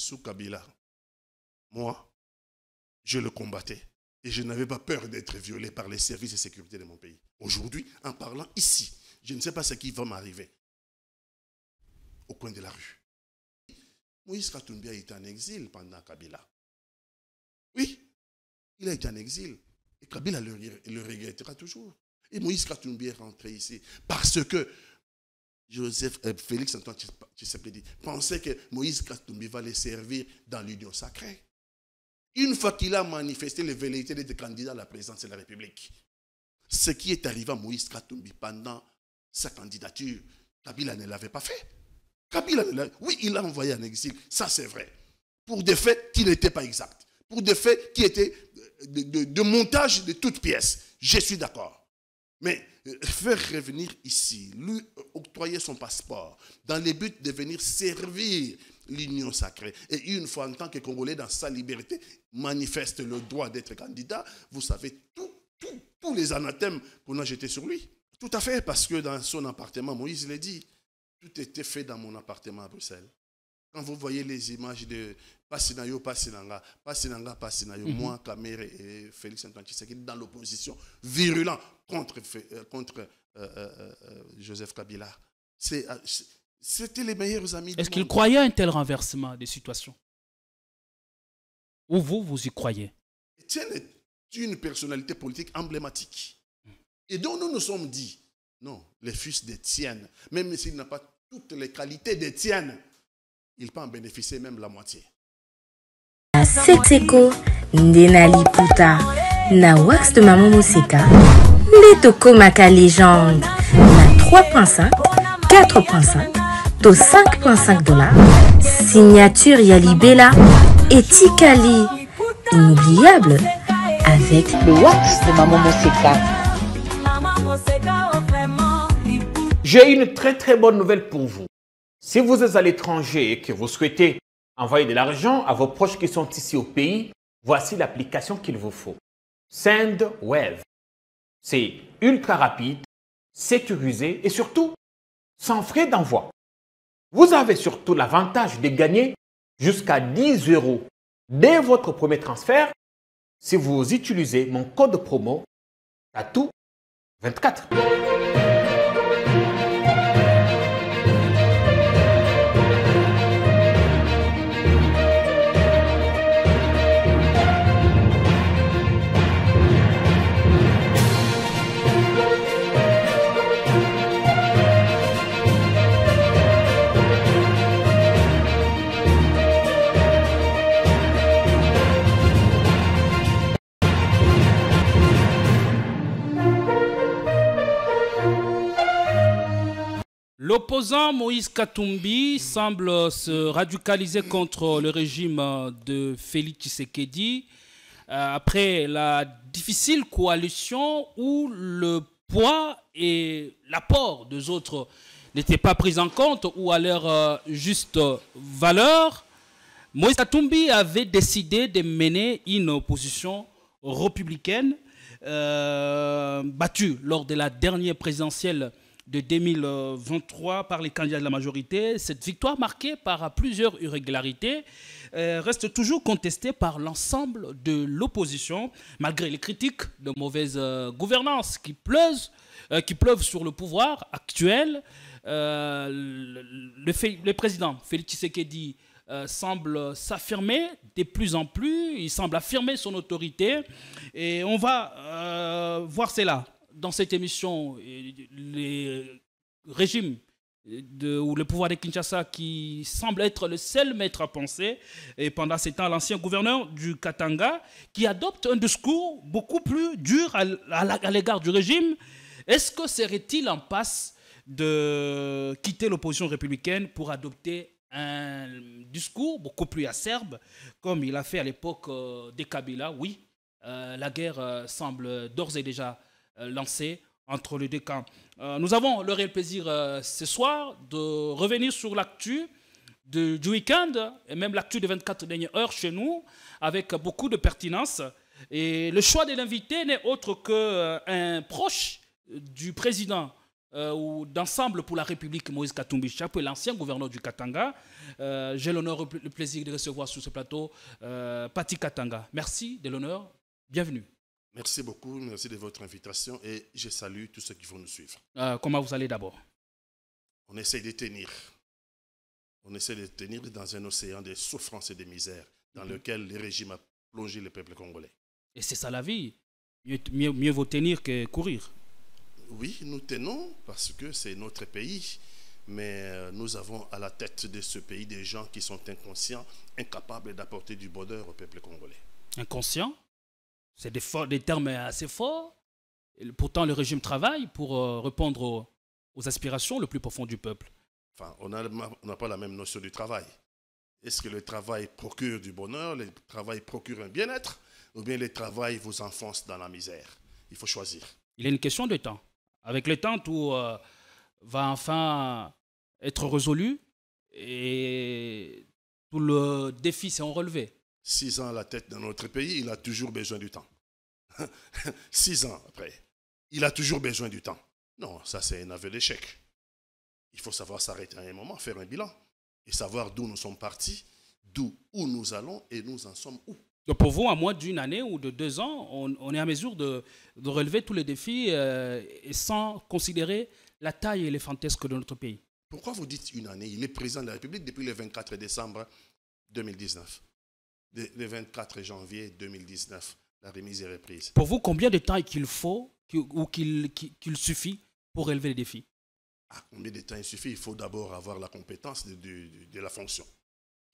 sous Kabila, moi, je le combattais et je n'avais pas peur d'être violé par les services de sécurité de mon pays. Aujourd'hui, en parlant ici, je ne sais pas ce qui va m'arriver au coin de la rue. Moïse a est en exil pendant Kabila. Oui, il a été en exil. Et Kabila le, regrettera toujours. Et Moïse Katumbia est rentré ici parce que Joseph, euh, Félix Antoine Tshisekedi pensait que Moïse Katumbi va les servir dans l'union sacrée. Une fois qu'il a manifesté les velléités d'être candidat à la présidence de la République, ce qui est arrivé à Moïse Katumbi pendant sa candidature, Kabila ne l'avait pas fait. Kabila Oui, il l'a envoyé en exil, ça c'est vrai. Pour des faits qui n'étaient pas exacts. Pour des faits qui étaient de, de montage de toutes pièces. Je suis d'accord. Mais euh, faire revenir ici, lui euh, octroyer son passeport, dans le but de venir servir l'union sacrée. Et une fois en tant que Congolais, dans sa liberté, manifeste le droit d'être candidat, vous savez tous les anathèmes qu'on a jetés sur lui. Tout à fait, parce que dans son appartement, Moïse l'a dit, tout était fait dans mon appartement à Bruxelles. Quand vous voyez les images de Passinayo, Pasinanga, Pasinanga, Pasinayo, moi, mhm. Kamere et Félix Antoine est dans l'opposition, virulent contre, euh, euh, euh, Joseph Kabila. C'était les meilleurs amis Est-ce qu'il croyait un tel renversement des situations Ou vous, vous y croyez Étienne est une personnalité politique emblématique. Et donc nous nous sommes dit, non, les fils d'Étienne, même s'il n'a pas toutes les qualités d'Étienne, il peut en bénéficier même la moitié. Seteko, Ndenali Puta, na wax de Maman Moseka, Neto Komaka légende, na 3.5, 4.5, to 5.5 dollars, signature Bella et Tikali, inoubliable, avec le wax de Maman Moseka. J'ai une très très bonne nouvelle pour vous. Si vous êtes à l'étranger et que vous souhaitez envoyer de l'argent à vos proches qui sont ici au pays, voici l'application qu'il vous faut. SendWave. C'est ultra rapide, sécurisé et surtout sans frais d'envoi. Vous avez surtout l'avantage de gagner jusqu'à 10 euros dès votre premier transfert si vous utilisez mon code promo TATOU24. L'opposant Moïse Katumbi semble se radicaliser contre le régime de Félix Tshisekedi euh, après la difficile coalition où le poids et l'apport des autres n'étaient pas pris en compte ou à leur euh, juste valeur. Moïse Katumbi avait décidé de mener une opposition républicaine euh, battue lors de la dernière présidentielle de 2023 par les candidats de la majorité, cette victoire marquée par plusieurs irrégularités euh, reste toujours contestée par l'ensemble de l'opposition, malgré les critiques de mauvaise euh, gouvernance euh, qui pleuvent, sur le pouvoir actuel. Le, président Félix Tshisekedi semble s'affirmer de plus en plus, il semble affirmer son autorité et on va voir cela dans cette émission, les régimes de, ou le pouvoir de Kinshasa qui semble être le seul maître à penser, et pendant ces temps, l'ancien gouverneur du Katanga, qui adopte un discours beaucoup plus dur à, l'égard du régime, est-ce que serait-il en passe de quitter l'opposition républicaine pour adopter un discours beaucoup plus acerbe, comme il a fait à l'époque euh, des Kabila Oui, euh, la guerre euh, semble d'ores et déjà euh, lancé entre les deux camps. Euh, nous avons le réel plaisir euh, ce soir de revenir sur l'actu du week-end et même l'actu des 24 dernières heures chez nous avec beaucoup de pertinence. Et le choix de l'invité n'est autre qu'un proche du président ou d'ensemble pour la République Moïse Katumbi Chapo, l'ancien gouverneur du Katanga. J'ai l'honneur et le plaisir de recevoir sur ce plateau Pati Katanga. Merci de l'honneur. Bienvenue. Merci beaucoup, merci de votre invitation et je salue tous ceux qui vont nous suivre. Euh, comment vous allez d'abord On essaie de tenir. On essaie de tenir dans un océan de souffrance et de misère dans mhm. lequel le régime a plongé le peuple congolais. Et c'est ça la vie. mieux, vaut tenir que courir. Oui, nous tenons parce que c'est notre pays. Mais euh, nous avons à la tête de ce pays des gens qui sont inconscients, incapables d'apporter du bonheur au peuple congolais. Inconscients c'est des, termes assez forts. pourtant, le régime travaille pour euh, répondre aux, aspirations le plus profond du peuple. on n'a pas la même notion du travail. Est-ce que le travail procure du bonheur, le travail procure un bien-être, ou bien le travail vous enfonce dans la misère Il faut choisir. Il est une question de temps. Avec le temps, tout euh, va enfin être résolu et tout le défi sera relevé six ans à la tête de notre pays, il a toujours besoin du temps. six ans après, il a toujours besoin du temps. Non, ça c'est un aveu d'échec. Il faut savoir s'arrêter à un moment, faire un bilan et savoir d'où nous sommes partis, d'où où nous allons et nous en sommes où. pour vous, à moins d'une année ou de deux ans, on, est à mesure de, relever tous les défis euh, sans considérer la taille éléphantesque de notre pays. Pourquoi vous dites une année Il est président de la République depuis le 24 décembre 2019 le 24 janvier 2019. La remise est reprise. Pour vous, combien de temps il faut ou qu'il suffit pour relever les défis ah, Combien de temps il suffit Il faut d'abord avoir la compétence de, la fonction.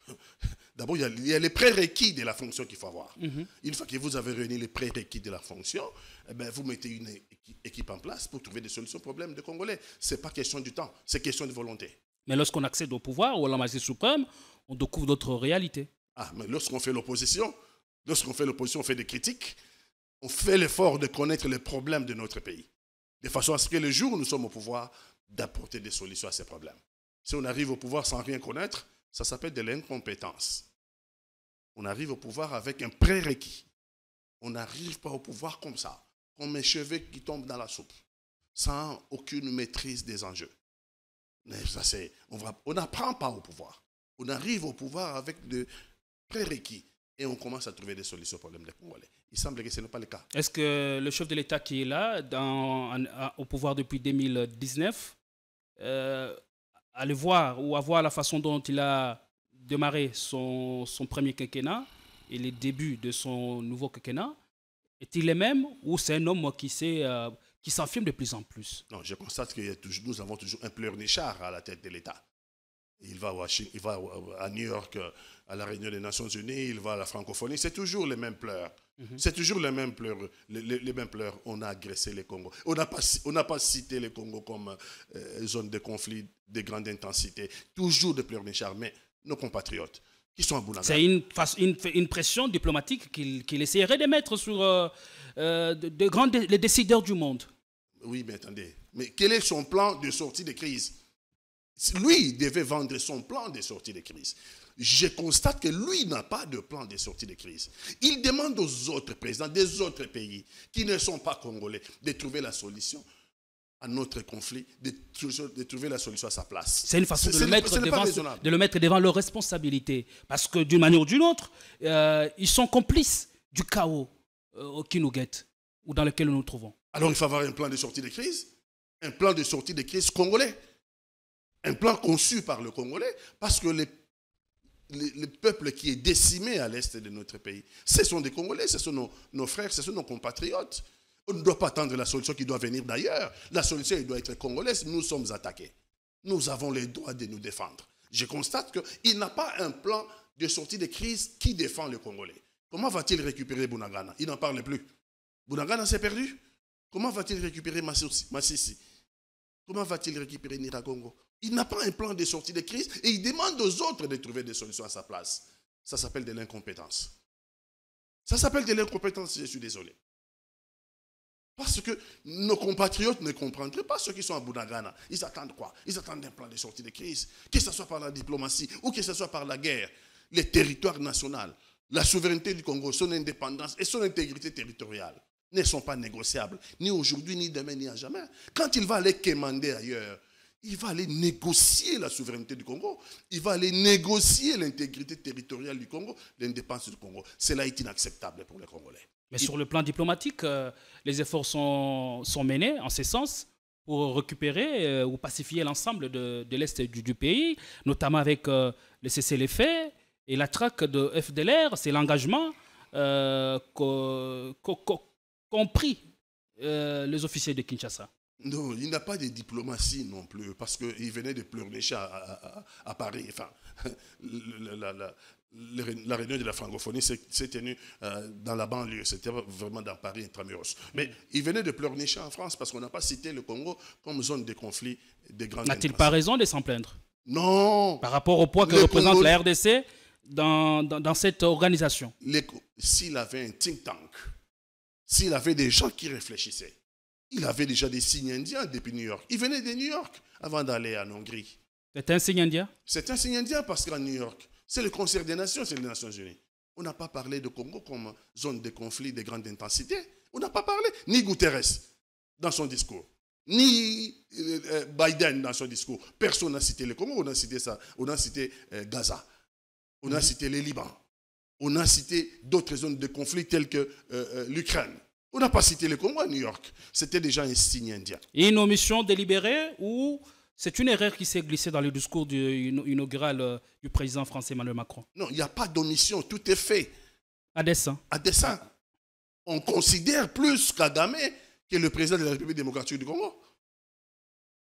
D'abord, il, y a les prérequis de la fonction qu'il faut avoir. Mhm. Une fois que vous avez réuni les prérequis de la fonction, eh ben, vous mettez une équipe en place pour trouver des solutions aux problèmes des Congolais. Ce n'est pas question du temps, c'est question de volonté. Mais lorsqu'on accède au pouvoir ou à la majesté suprême, on découvre d'autres réalités. Ah, mais lorsqu'on fait l'opposition, lorsqu'on fait l'opposition, on fait des critiques, on fait l'effort de connaître les problèmes de notre pays, de façon à ce que le jour où nous sommes au pouvoir, d'apporter des solutions à ces problèmes. Si on arrive au pouvoir sans rien connaître, ça s'appelle de l'incompétence. On arrive au pouvoir avec un prérequis. On n'arrive pas au pouvoir comme ça, comme un cheveu qui tombe dans la soupe, sans aucune maîtrise des enjeux. on n'apprend pas au pouvoir. On arrive au pouvoir avec de, pré-requis, et on commence à trouver des solutions au problème des Congolais. Il semble que ce n'est pas le cas. Est-ce que le chef de l'État qui est là, dans, au pouvoir depuis 2019, à le voir ou voir la façon dont il a démarré son, premier quinquennat et les débuts de son nouveau quinquennat, est-il le même ou c'est un homme qui s'est... Euh, qui s'enfime de plus en plus. Non, je constate que nous avons toujours un pleurnichard à la tête de l'État. Il va, il va à New York euh, à la réunion des Nations Unies, il va à la francophonie, c'est toujours les mêmes pleurs. C'est toujours les mêmes pleurs. Les, mêmes pleurs. On a agressé les Congos. On n'a pas, pas cité les Congo comme euh, zone de conflit de grande intensité. Toujours de pleurs mais nos compatriotes qui sont à Boulogne. C'est une, pression diplomatique qu'il essaierait de mettre sur euh, euh, les décideurs du monde. Oui, mais attendez. Mais quel est son plan de sortie de crise lui devait vendre son plan de sortie de crise. Je constate que lui n'a pas de plan de sortie de crise. Il demande aux autres présidents des autres pays qui ne sont pas congolais de trouver la solution à notre conflit, de, de trouver la solution à sa place. C'est une façon de le, mettre devant, de le mettre devant leurs responsabilités. Parce que d'une manière ou d'une autre, euh, ils sont complices du chaos qui euh, nous guette ou dans lequel nous nous trouvons. Alors il faut avoir un plan de sortie de crise, un plan de sortie de crise congolais un plan conçu par le Congolais, parce que le peuple qui est décimé à l'est de notre pays, ce sont des Congolais, ce sont nos, frères, ce sont nos compatriotes. On ne doit pas attendre la solution qui doit venir d'ailleurs. La solution, elle doit être congolaise. Nous sommes attaqués. Nous avons le droit de nous défendre. Je constate qu'il n'a pas un plan de sortie de crise qui défend le Congolais. Comment va-t-il récupérer Bounagana Il n'en parle plus. Bounagana s'est perdu. Comment va-t-il récupérer Massissi Comment va-t-il récupérer Niragongo il n'a pas un plan de sortie de crise et il demande aux autres de trouver des solutions à sa place. Ça s'appelle de l'incompétence. Ça s'appelle de l'incompétence, je suis désolé. Parce que nos compatriotes ne comprendraient pas ceux qui sont à Bounagana. Ils attendent quoi Ils attendent un plan de sortie de crise, que ce soit par la diplomatie ou que ce soit par la guerre. Les territoires nationaux, la souveraineté du Congo, son indépendance et son intégrité territoriale ne sont pas négociables, ni aujourd'hui, ni demain, ni à jamais. Quand il va aller commander ailleurs, il va aller négocier la souveraineté du Congo, il va aller négocier l'intégrité territoriale du Congo, l'indépendance du Congo. Cela est inacceptable pour les Congolais. Mais sur le plan diplomatique, euh, les efforts sont, menés en ce sens pour récupérer euh, ou pacifier l'ensemble de, l'Est du, pays, notamment avec euh, le cessez le feu et la traque de FDLR, c'est l'engagement qu'ont pris les officiers de Kinshasa. Non, il n'a pas de diplomatie non plus, parce qu'il venait de pleurnicher à, à, Paris. Enfin, la, réunion de la francophonie s'est tenue euh, dans la banlieue, c'était vraiment dans Paris intramuros. Mais il venait de pleurnicher en France, parce qu'on n'a pas cité le Congo comme zone de conflit des grandes N'a-t-il pas raison de s'en plaindre Non Par rapport au poids que représente la RDC dans cette organisation S'il avait un think tank, s'il avait des gens qui réfléchissaient, il avait déjà des signes indiens depuis New York. Il venait de New York avant d'aller en Hongrie. C'est un signe indien C'est un signe indien parce qu'en New York, c'est le Conseil des nations, c'est les Nations Unies. On n'a pas parlé de Congo comme zone de conflit de grande intensité. On n'a pas parlé, ni Guterres dans son discours, ni euh, euh, Biden dans son discours. Personne n'a cité le Congo, on a cité ça. On a cité euh, Gaza, on a mhm. cité le Liban, on a cité d'autres zones de conflit telles que l'Ukraine. On n'a pas cité le Congo à New York. C'était déjà un signe indien. une omission délibérée ou c'est une erreur qui s'est glissée dans le discours inaugural euh, du président français Emmanuel Macron Non, il n'y a pas d'omission. Tout est fait. À dessein. À dessein. On considère plus Kagame que le président de la République démocratique du Congo.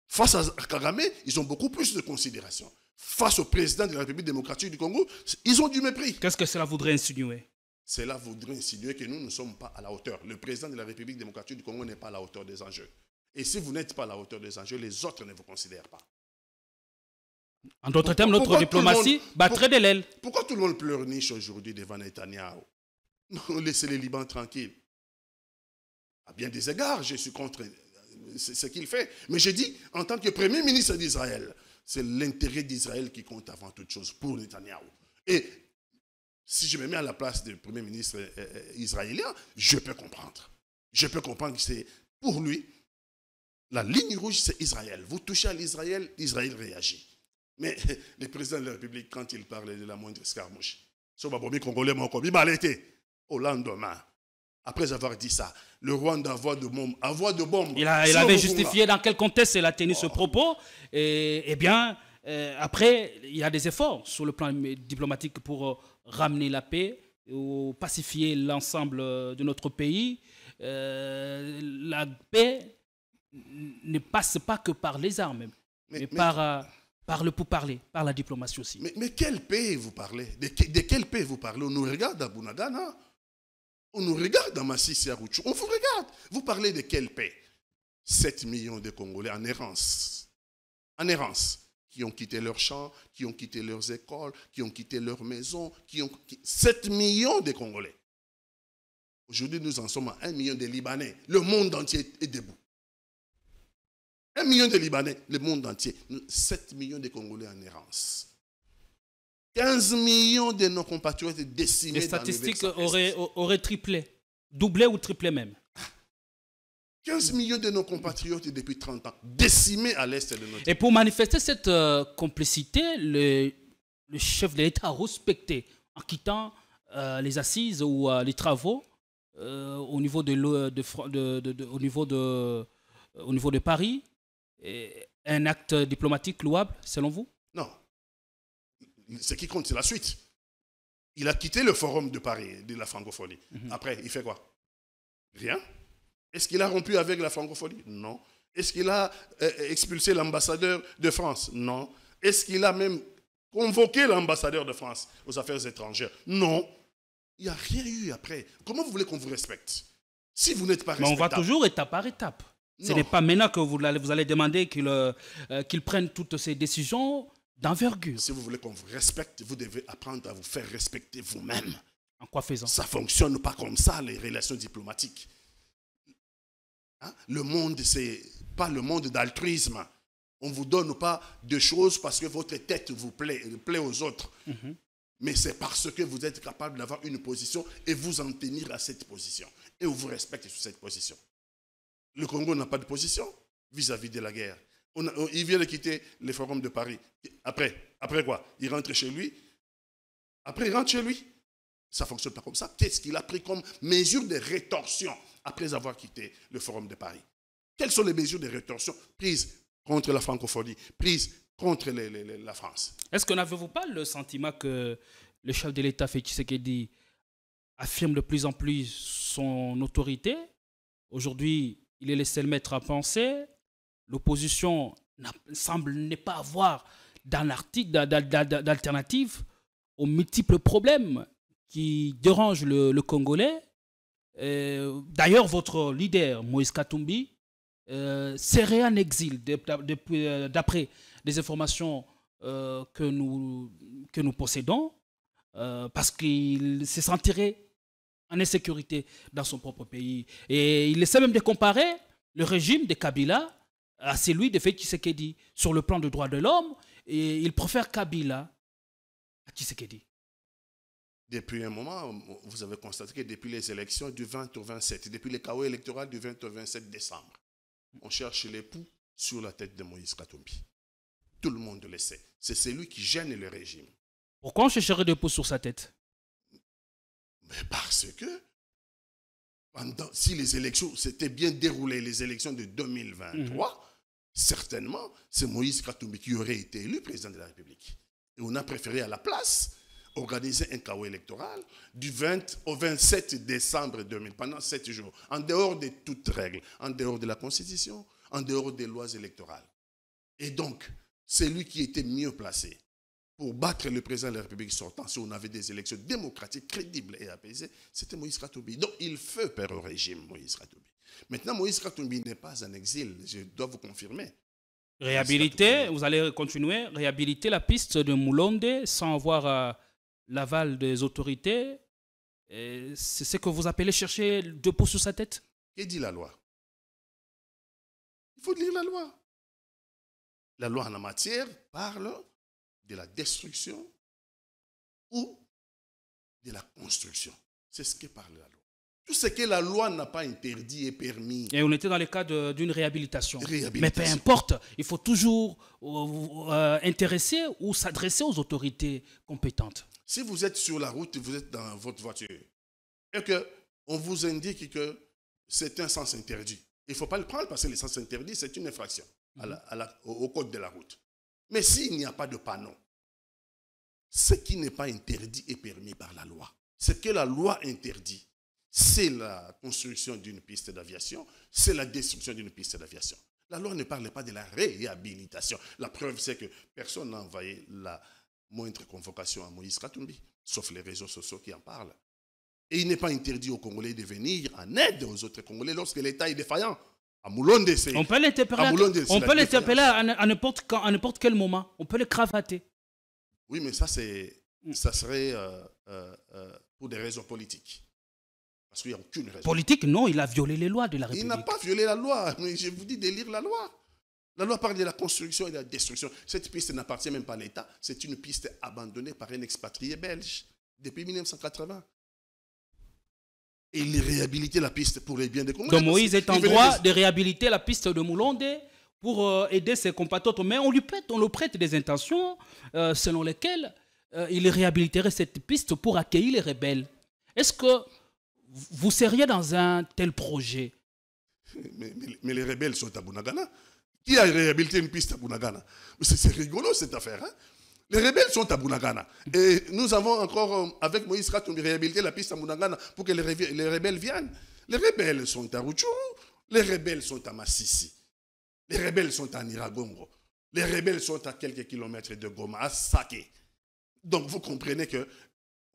Face à Kagame, ils ont beaucoup plus de considération. Face au président de la République démocratique du Congo, ils ont du mépris. Qu'est-ce que cela voudrait insinuer cela voudrait insinuer que nous ne sommes pas à la hauteur. Le président de la République démocratique du Congo n'est pas à la hauteur des enjeux. Et si vous n'êtes pas à la hauteur des enjeux, les autres ne vous considèrent pas. En d'autres termes, notre diplomatie bat battrait de l'aile. Pourquoi tout le monde pleurniche aujourd'hui devant Netanyahu laissez les Libans tranquilles. À bien des égards, je suis contre euh, ce qu'il fait. Mais je dis, en tant que Premier ministre d'Israël, c'est l'intérêt d'Israël qui compte avant toute chose pour Netanyahu. Et si je me mets à la place du Premier ministre euh, euh, israélien, je peux comprendre. Je peux comprendre que c'est pour lui, la ligne rouge, c'est Israël. Vous touchez à l'Israël, Israël réagit. Mais le président de la République, quand il parle de la moindre escarmouche, sur Congolais, mon il m'a au lendemain. Après avoir dit ça, le Rwanda voix de bombe, voix de bombe. Il, avait justifié dans quel contexte il a tenu ce oh. propos. Et, eh bien, euh, après, il y a des efforts sur le plan diplomatique pour ramener la paix ou pacifier l'ensemble euh, de notre pays, euh, la paix ne passe pas que par les armes, mais, par, le euh, par le par la diplomatie aussi. Mais, mais quelle paix vous parlez de, quelle paix vous parlez On nous regarde à Bounagana. Hein on nous regarde à et à on vous regarde. Vous parlez de quelle paix 7 millions de Congolais en errance. En errance qui ont quitté leurs champs, qui ont quitté leurs écoles, qui ont quitté leurs maisons, qui ont 7 millions de Congolais. Aujourd'hui, nous en sommes à 1 million de Libanais. Le monde entier est debout. 1 million de Libanais, le monde entier. 7 millions de Congolais en errance. 15 millions de nos compatriotes décimés. Les statistiques auraient triplé, doublé ou triplé même. 15 millions de nos compatriotes depuis 30 ans, décimés à l'est de notre Et pour manifester cette euh, complicité, le, chef de l'État a respecté, en quittant euh, les assises ou euh, les travaux au niveau de, au niveau de au niveau de Paris, un acte diplomatique louable, selon vous Non. Ce qui compte, c'est la suite. Il a quitté le forum de Paris, de la francophonie. Mhm. Après, il fait quoi Rien. Est-ce qu'il a rompu avec la francophonie Non. Est-ce qu'il a euh, euh, expulsé l'ambassadeur de France Non. Est-ce qu'il a même convoqué l'ambassadeur de France aux affaires étrangères Non. Il n'y a rien eu après. Comment vous voulez qu'on vous respecte Si vous n'êtes pas respecté, Mais on va toujours étape par étape. Ce n'est pas maintenant que vous allez, demander euh, qu'il prenne toutes ces décisions d'envergure. Si vous voulez qu'on vous respecte, vous devez apprendre à vous faire respecter vous-même. En quoi faisant Ça ne fonctionne pas comme ça, les relations diplomatiques. Hein? Le monde, c'est pas le monde d'altruisme. On ne vous donne pas de choses parce que votre tête vous plaît, plaît aux autres. Mhm. Mais c'est parce que vous êtes capable d'avoir une position et vous en tenir à cette position. Et on vous respecte sur cette position. Le Congo n'a pas de position vis-à-vis de la guerre. il vient de quitter le forum de Paris. Après, après quoi Il rentre chez lui. Après, il rentre chez lui. Ça ne fonctionne pas comme ça. Qu'est-ce qu'il a pris comme mesure de rétorsion après avoir quitté le Forum de Paris. Quelles sont les mesures de rétorsion prises contre la francophonie, prises contre la France Est-ce que n'avez-vous pas le sentiment que le chef de l'État, Sekedi, affirme de plus en plus son autorité Aujourd'hui, il est le seul maître à penser. L'opposition semble ne pas avoir d'alternative aux multiples problèmes qui dérangent le Congolais euh, d'ailleurs, votre leader, Moïse Katumbi, euh, serait en exil euh, d'après les informations que, nous, que nous possédons, parce qu'il se sentirait en insécurité dans son propre pays. Et il essaie même de comparer le régime de Kabila à celui de Félix Tshisekedi. Sur le plan des droit de l'homme, et il préfère Kabila à Tshisekedi. Depuis un moment, vous avez constaté que depuis les élections du 20 au 27, depuis le chaos électoral du 20 au 27 décembre, on cherche l'époux sur la tête de Moïse Katumbi. Tout le monde le sait. C'est celui qui gêne le régime. Pourquoi on chercherait des poux sur sa tête Parce que si les élections s'étaient bien déroulées, les élections de 2023, mhm. certainement, c'est Moïse Katumbi qui aurait été élu président de la République. Et on a préféré à la place organiser un chaos électoral du 20 au 27 décembre 2000, pendant sept jours, en dehors de toute règles, en dehors de la Constitution, en dehors des lois électorales. Et donc, celui qui était mieux placé pour battre le président de la République sortant, si on avait des élections démocratiques, crédibles et apaisées, c'était Moïse Katumbi. Donc, il fait perdre au régime, Moïse Katumbi. Maintenant, Moïse Katumbi n'est pas en exil, je dois vous confirmer. Réhabiliter, vous allez continuer, réhabiliter la piste de Moulonde sans avoir... Euh, l'aval des autorités, c'est ce que vous appelez chercher deux pots sur sa tête Qu'est dit la loi Il faut lire la loi. La loi en la matière parle de la destruction ou de la construction. C'est ce que parle la loi. Tout ce que la loi n'a pas interdit et permis. Et on était dans le cas d'une réhabilitation. Mais peu importe, il faut toujours euh, euh, intéresser ou s'adresser aux autorités compétentes. Si vous êtes sur la route, vous êtes dans votre voiture et que vous indique que c'est un sens interdit, il ne faut pas le prendre parce que le sens interdit, c'est une infraction au, code de la route. Mais s'il n'y a pas de panneau, ce qui n'est pas interdit est permis par la loi. Ce que la loi interdit, c'est la construction d'une piste d'aviation, c'est la destruction d'une piste d'aviation. La loi ne parle pas de la réhabilitation. La preuve, c'est que personne n'a envoyé la, moindre convocation à Moïse Katumbi, sauf les réseaux sociaux qui en parlent. Et il n'est pas interdit aux Congolais de venir en aide aux autres Congolais lorsque l'État est défaillant. À Moulonde, On peut l'interpeller à, on peut à, n'importe quel moment. On peut le cravater. Oui, mais ça, c'est, mm. ça serait euh, euh, euh, pour des raisons politiques. Parce qu'il n'y a aucune raison. Politique, non, il a violé les lois de la République. Il n'a pas violé la loi, mais je vous dis de lire la loi. La loi parle de la construction et de la destruction. Cette piste n'appartient même pas à l'État. C'est une piste abandonnée par un expatrié belge depuis 1980. Et il réhabilitait la piste pour les biens des Congolais. Donc Moïse est en droit de réhabiliter la piste de Moulondé pour euh, aider ses compatriotes. Mais on lui prête, on prête des intentions euh, selon lesquelles euh, il réhabiliterait cette piste pour accueillir les rebelles. Est-ce que vous seriez dans un tel projet mais, les rebelles sont à Bounagana qui a réhabilité une piste à Bounagana C'est rigolo cette affaire. Hein. les rebelles sont à Bounagana Et nous avons encore, euh, avec Moïse Rat, réhabilité la piste à Bounagana pour que les, rebelles viennent. Les rebelles sont à Ruchuru, les rebelles sont à Massissi, les rebelles sont à Niragongo, les rebelles sont à quelques kilomètres de Goma, à Sake. Donc vous comprenez que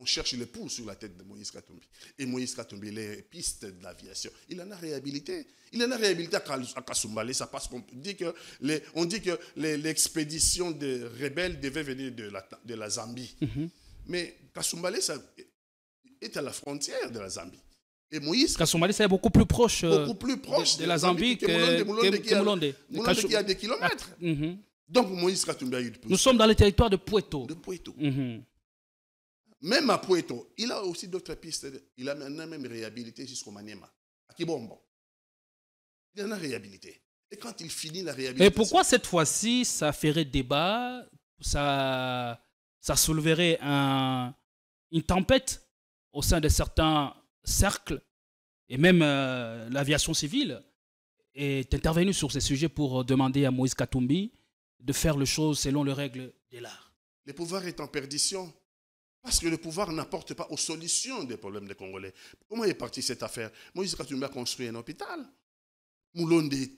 on cherche les pouls sur la tête de Moïse Katumbi. Et Moïse Katumbi, les pistes de l'aviation, il en a réhabilité. Il en a réhabilité à Kasumbale. Ça passe qu'on dit que les, on dit que l'expédition des rebelles devait venir de la, de la Zambie. Mhm. Mais Kasumbale est à la frontière de la Zambie. Et Moïse. Kasumbale, est beaucoup plus proche, euh, beaucoup plus proche de, la Zambie que, que qui, qui a des kilomètres. Ah, mhm. Donc Moïse Katumbi a eu Nous sommes dans le territoire de Pueto. De Pueto. Mm même à Puerto, il a aussi d'autres pistes. Il a même réhabilité jusqu'au Maniema, à Kibombo. Il en a réhabilité. Et quand il finit la réhabilitation. Mais pourquoi cette fois-ci, ça ferait débat, ça, ça souleverait une tempête au sein de certains cercles et même euh, l'aviation civile est intervenue sur ces sujets pour demander à Moïse Katumbi de faire les choses selon les règles de l'art. Le pouvoir est en perdition. Parce que le pouvoir n'apporte pas aux solutions des problèmes des Congolais. Comment est partie cette affaire Moïse Katumbi a construit un hôpital. Moulonde est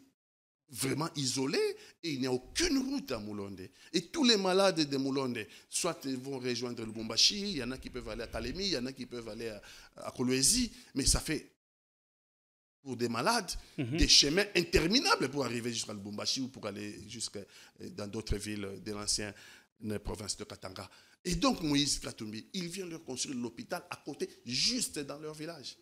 vraiment isolé et il n'y a aucune route à Moulonde. Et tous les malades de Moulonde, soit ils vont rejoindre le Bombashi, il y en a qui peuvent aller à Kalemi, il y en a qui peuvent aller à, à mais ça fait pour des malades mhm. des chemins interminables pour arriver jusqu'à le Lubumbashi ou pour aller jusqu'à euh, dans d'autres villes de l'ancienne euh, province de Katanga. Et donc Moïse Katumbi, il vient leur construire l'hôpital à côté, juste dans leur village.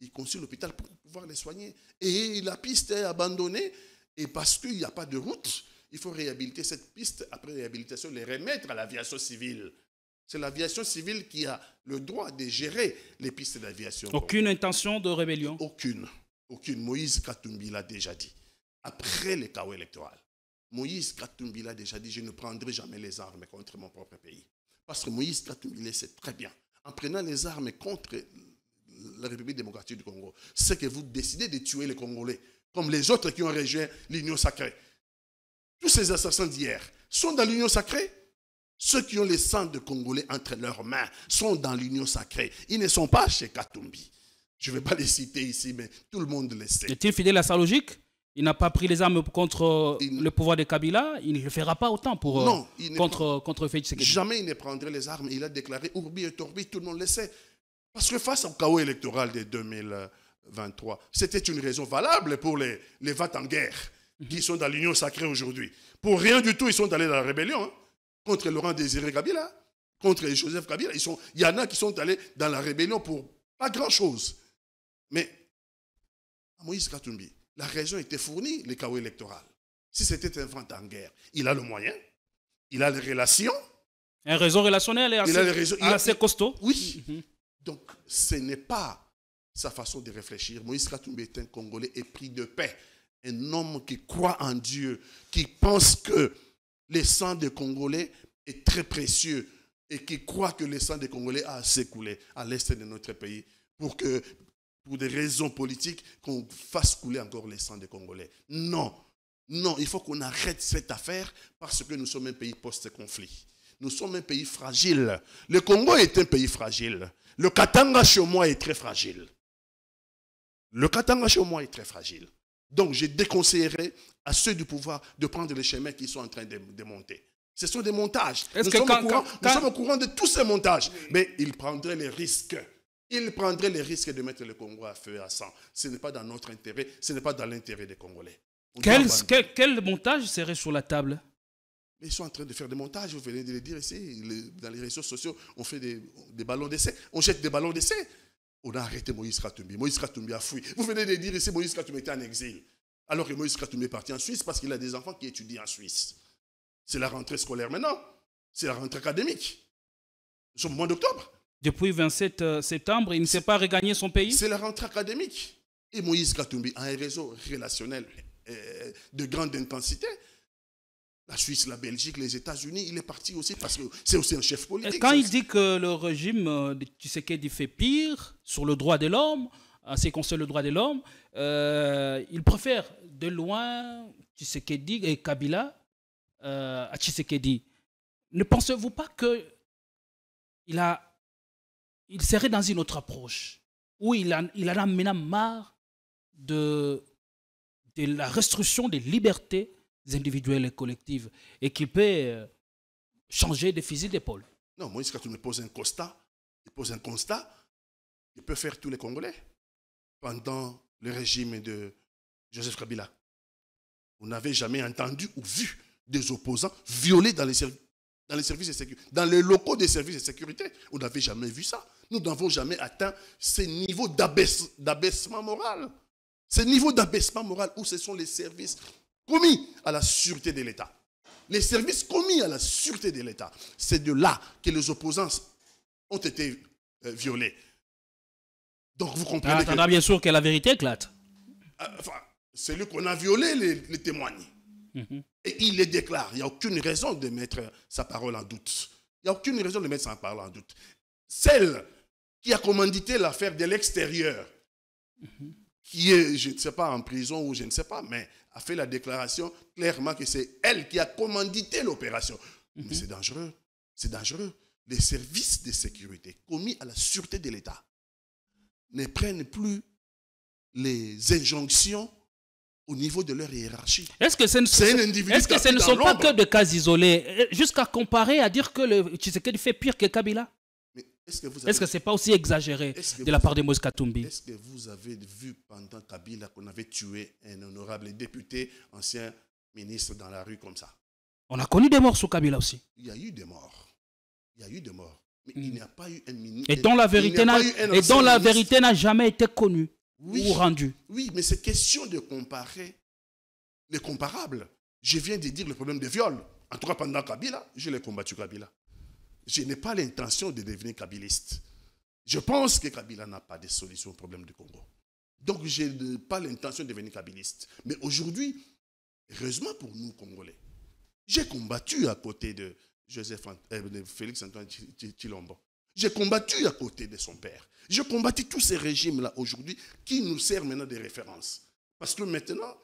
Il construit l'hôpital pour pouvoir les soigner. Et la piste est abandonnée. Et parce qu'il n'y a pas de route, il faut réhabiliter cette piste. Après réhabilitation, les remettre à l'aviation civile. C'est l'aviation civile qui a le droit de gérer les pistes d'aviation. Aucune intention de rébellion Aucune. Aucune. Moïse Katumbi l'a déjà dit. Après le chaos électoral, Moïse Katumbi l'a déjà dit, je ne prendrai jamais les armes contre mon propre pays. Parce que Moïse Katumbilé sait très bien, en prenant les armes contre la République démocratique du Congo, c'est que vous décidez de tuer les Congolais, comme les autres qui ont rejoint l'Union sacrée. Tous ces assassins d'hier sont dans l'Union sacrée. Ceux qui ont les sangs de Congolais entre leurs mains sont dans l'Union sacrée. Ils ne sont pas chez Katumbi. Je ne vais pas les citer ici, mais tout le monde le sait. Est-il fidèle à sa logique il n'a pas pris les armes contre euh, le pouvoir de Kabila, il ne le fera pas autant pour, euh, contre, Félix contre Jamais il ne prendrait les armes. Il a déclaré Urbi et Torbi, tout le monde le sait. Parce que face au chaos électoral de 2023, c'était une raison valable pour les, les vats en guerre mhm. qui sont dans l'Union sacrée aujourd'hui. Pour rien du tout, ils sont allés dans la rébellion hein. contre Laurent Désiré Kabila, contre Joseph Kabila. Ils sont, il y en a qui sont allés dans la rébellion pour pas grand-chose. Mais Moïse Katumbi, la région était fournie, le chaos électoral. Si c'était un vent en guerre, il a le moyen, il a les relations. Un réseau relationnel assez, il a les réseaux, il ah, costaud. Oui. Mhm. Donc, ce n'est pas sa façon de réfléchir. Moïse Katumbi est un Congolais épris de paix, un homme qui croit en Dieu, qui pense que le sang des Congolais est très précieux et qui croit que le sang des Congolais a s'écoulé à l'est de notre pays pour que pour des raisons politiques, qu'on fasse couler encore les sangs des Congolais. Non, non, il faut qu'on arrête cette affaire parce que nous sommes un pays post-conflit. Nous sommes un pays fragile. Le Congo est un pays fragile. Le Katanga chez moi est très fragile. Le Katanga chez moi est très fragile. Donc je déconseillerais à ceux du pouvoir de prendre les chemins qu'ils sont en train de, monter. Ce sont des montages. Nous, sommes courant, nous sommes au courant de tous ces montages. Mais ils prendraient les risques il prendrait le risque de mettre le Congo à feu et à sang. Ce n'est pas dans notre intérêt, ce n'est pas dans l'intérêt des Congolais. Quel, montage serait sur la table Ils sont en train de faire des montages, vous venez de le dire ici. Dans les réseaux sociaux, on fait des, ballons d'essai. On jette des ballons d'essai. On a arrêté Moïse Katumbi. Moïse Katumbi a fui. Vous venez de dire ici, Moïse Katumbi était en exil. Alors que Moïse Katumbi est parti en Suisse parce qu'il a des enfants qui étudient en Suisse. C'est la rentrée scolaire maintenant. C'est la rentrée académique. Nous au mois d'octobre. Depuis 27 euh, septembre, il ne sait pas regagné son pays C'est la rentrée académique. Et Moïse Katumbi a un réseau relationnel euh, de grande intensité. La Suisse, la Belgique, les États-Unis, il est parti aussi parce que c'est aussi un chef politique. Et quand il dit que le régime de euh, Tshisekedi fait pire sur le droit de l'homme, qu'on sait le droit de l'homme, il préfère de loin Tshisekedi et Kabila à Tshisekedi. Ne pensez-vous pas que il a il serait dans une autre approche où il en, a maintenant marre de, la restriction des libertés individuelles et collectives et qui peut euh, changer de physique d'épaule. Non, Moïse me pose un constat. Il pose un constat il peut faire tous les Congolais pendant le régime de Joseph Kabila. Vous n'avez jamais entendu ou vu des opposants violés dans les, dans les services de sécurité, dans les locaux des services de sécurité. On n'avait jamais vu ça. Nous n'avons jamais atteint ce niveau d'abaissement moral. Ce niveau d'abaissement moral où ce sont les services commis à la sûreté de l'État. Les services commis à la sûreté de l'État. C'est de là que les opposants ont été euh, violés. Donc vous comprenez. On que... bien sûr que la vérité éclate. Euh, enfin, celui qu'on a violé les, les mhm. Et il les déclare. Il n'y a aucune raison de mettre sa parole en doute. Il n'y a aucune raison de mettre sa parole en doute. Celle qui a commandité l'affaire de l'extérieur, qui est, je ne sais pas, en prison ou je ne sais pas, mais a fait la déclaration clairement que c'est elle qui a commandité l'opération. Mais c'est dangereux. C'est dangereux. Les services de sécurité commis à la sûreté de l'État ne prennent plus les injonctions au niveau de leur hiérarchie. Est-ce que ce ne, est -ce que ce ne sont pas que des cas isolés euh, Jusqu'à comparer à dire que le Tshisekedi fait pire que Kabila est-ce que ce n'est pas aussi exagéré de la part de Moïse Est-ce que vous avez vu pendant Kabila qu'on avait tué un honorable député, ancien ministre dans la rue comme ça On a connu des morts sous Kabila aussi. Il y a eu des morts. Il y a eu des morts. Mais il mm. n'y a pas eu un ministre. Et dont la vérité n'a jamais été connue ou rendue. Oui, mais c'est question de comparer les comparables. Je viens de dire le problème des viols. En tout cas, pendant Kabila, je l'ai combattu Kabila je n'ai pas l'intention de devenir kabyliste. Je pense que Kabila n'a pas de solution au problème du Congo. Donc, je n'ai pas l'intention de devenir kabyliste. Mais aujourd'hui, heureusement pour nous, Congolais, j'ai combattu à côté de, Joseph, euh, Félix Antoine Tshilombo. J'ai combattu à côté de son père. J'ai combattu tous ces régimes-là aujourd'hui qui nous servent maintenant de référence. Parce que maintenant,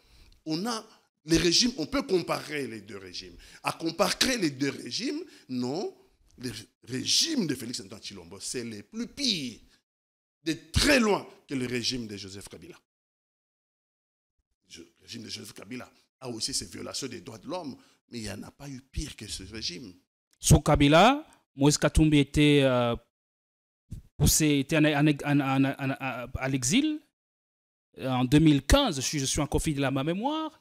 on a les régimes, on peut comparer les deux régimes. À comparer les deux régimes, non, le régime de Félix Antoine Chilombo, c'est le plus pire de très loin que le régime de Joseph Kabila. Le régime de Joseph Kabila a aussi ses violations des droits de l'homme, mais il n'y en a pas eu pire que ce régime. Sous Kabila, Moïse Katumbi était, euh, poussé, était en, en, en, à l'exil euh, en 2015, je suis, en conflit de la ma mémoire,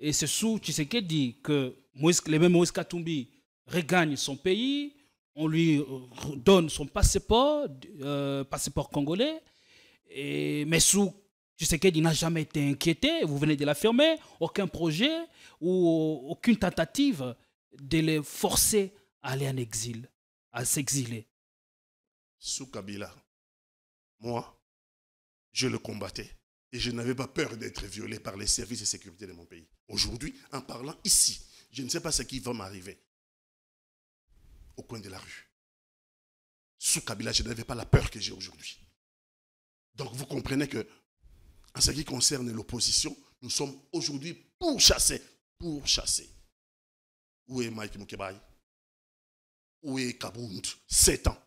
et c'est sous Tshisekedi que Moïse, le même Moïse Katumbi regagne son pays, on lui euh, donne son passeport, euh, passeport congolais, et, mais sous il n'a jamais été inquiété, vous venez de l'affirmer, aucun projet ou euh, aucune tentative de le forcer à aller en exil, à s'exiler. Sous Kabila, moi, je le combattais et je n'avais pas peur d'être violé par les services de sécurité de mon pays. Aujourd'hui, en parlant ici, je ne sais pas ce qui va m'arriver au coin de la rue. Sous Kabila, je n'avais pas la peur que j'ai aujourd'hui. Donc vous comprenez que, en ce qui concerne l'opposition, nous sommes aujourd'hui pourchassés, pourchassés. Où est Mike Moukebaï Où est Kabound Sept ans.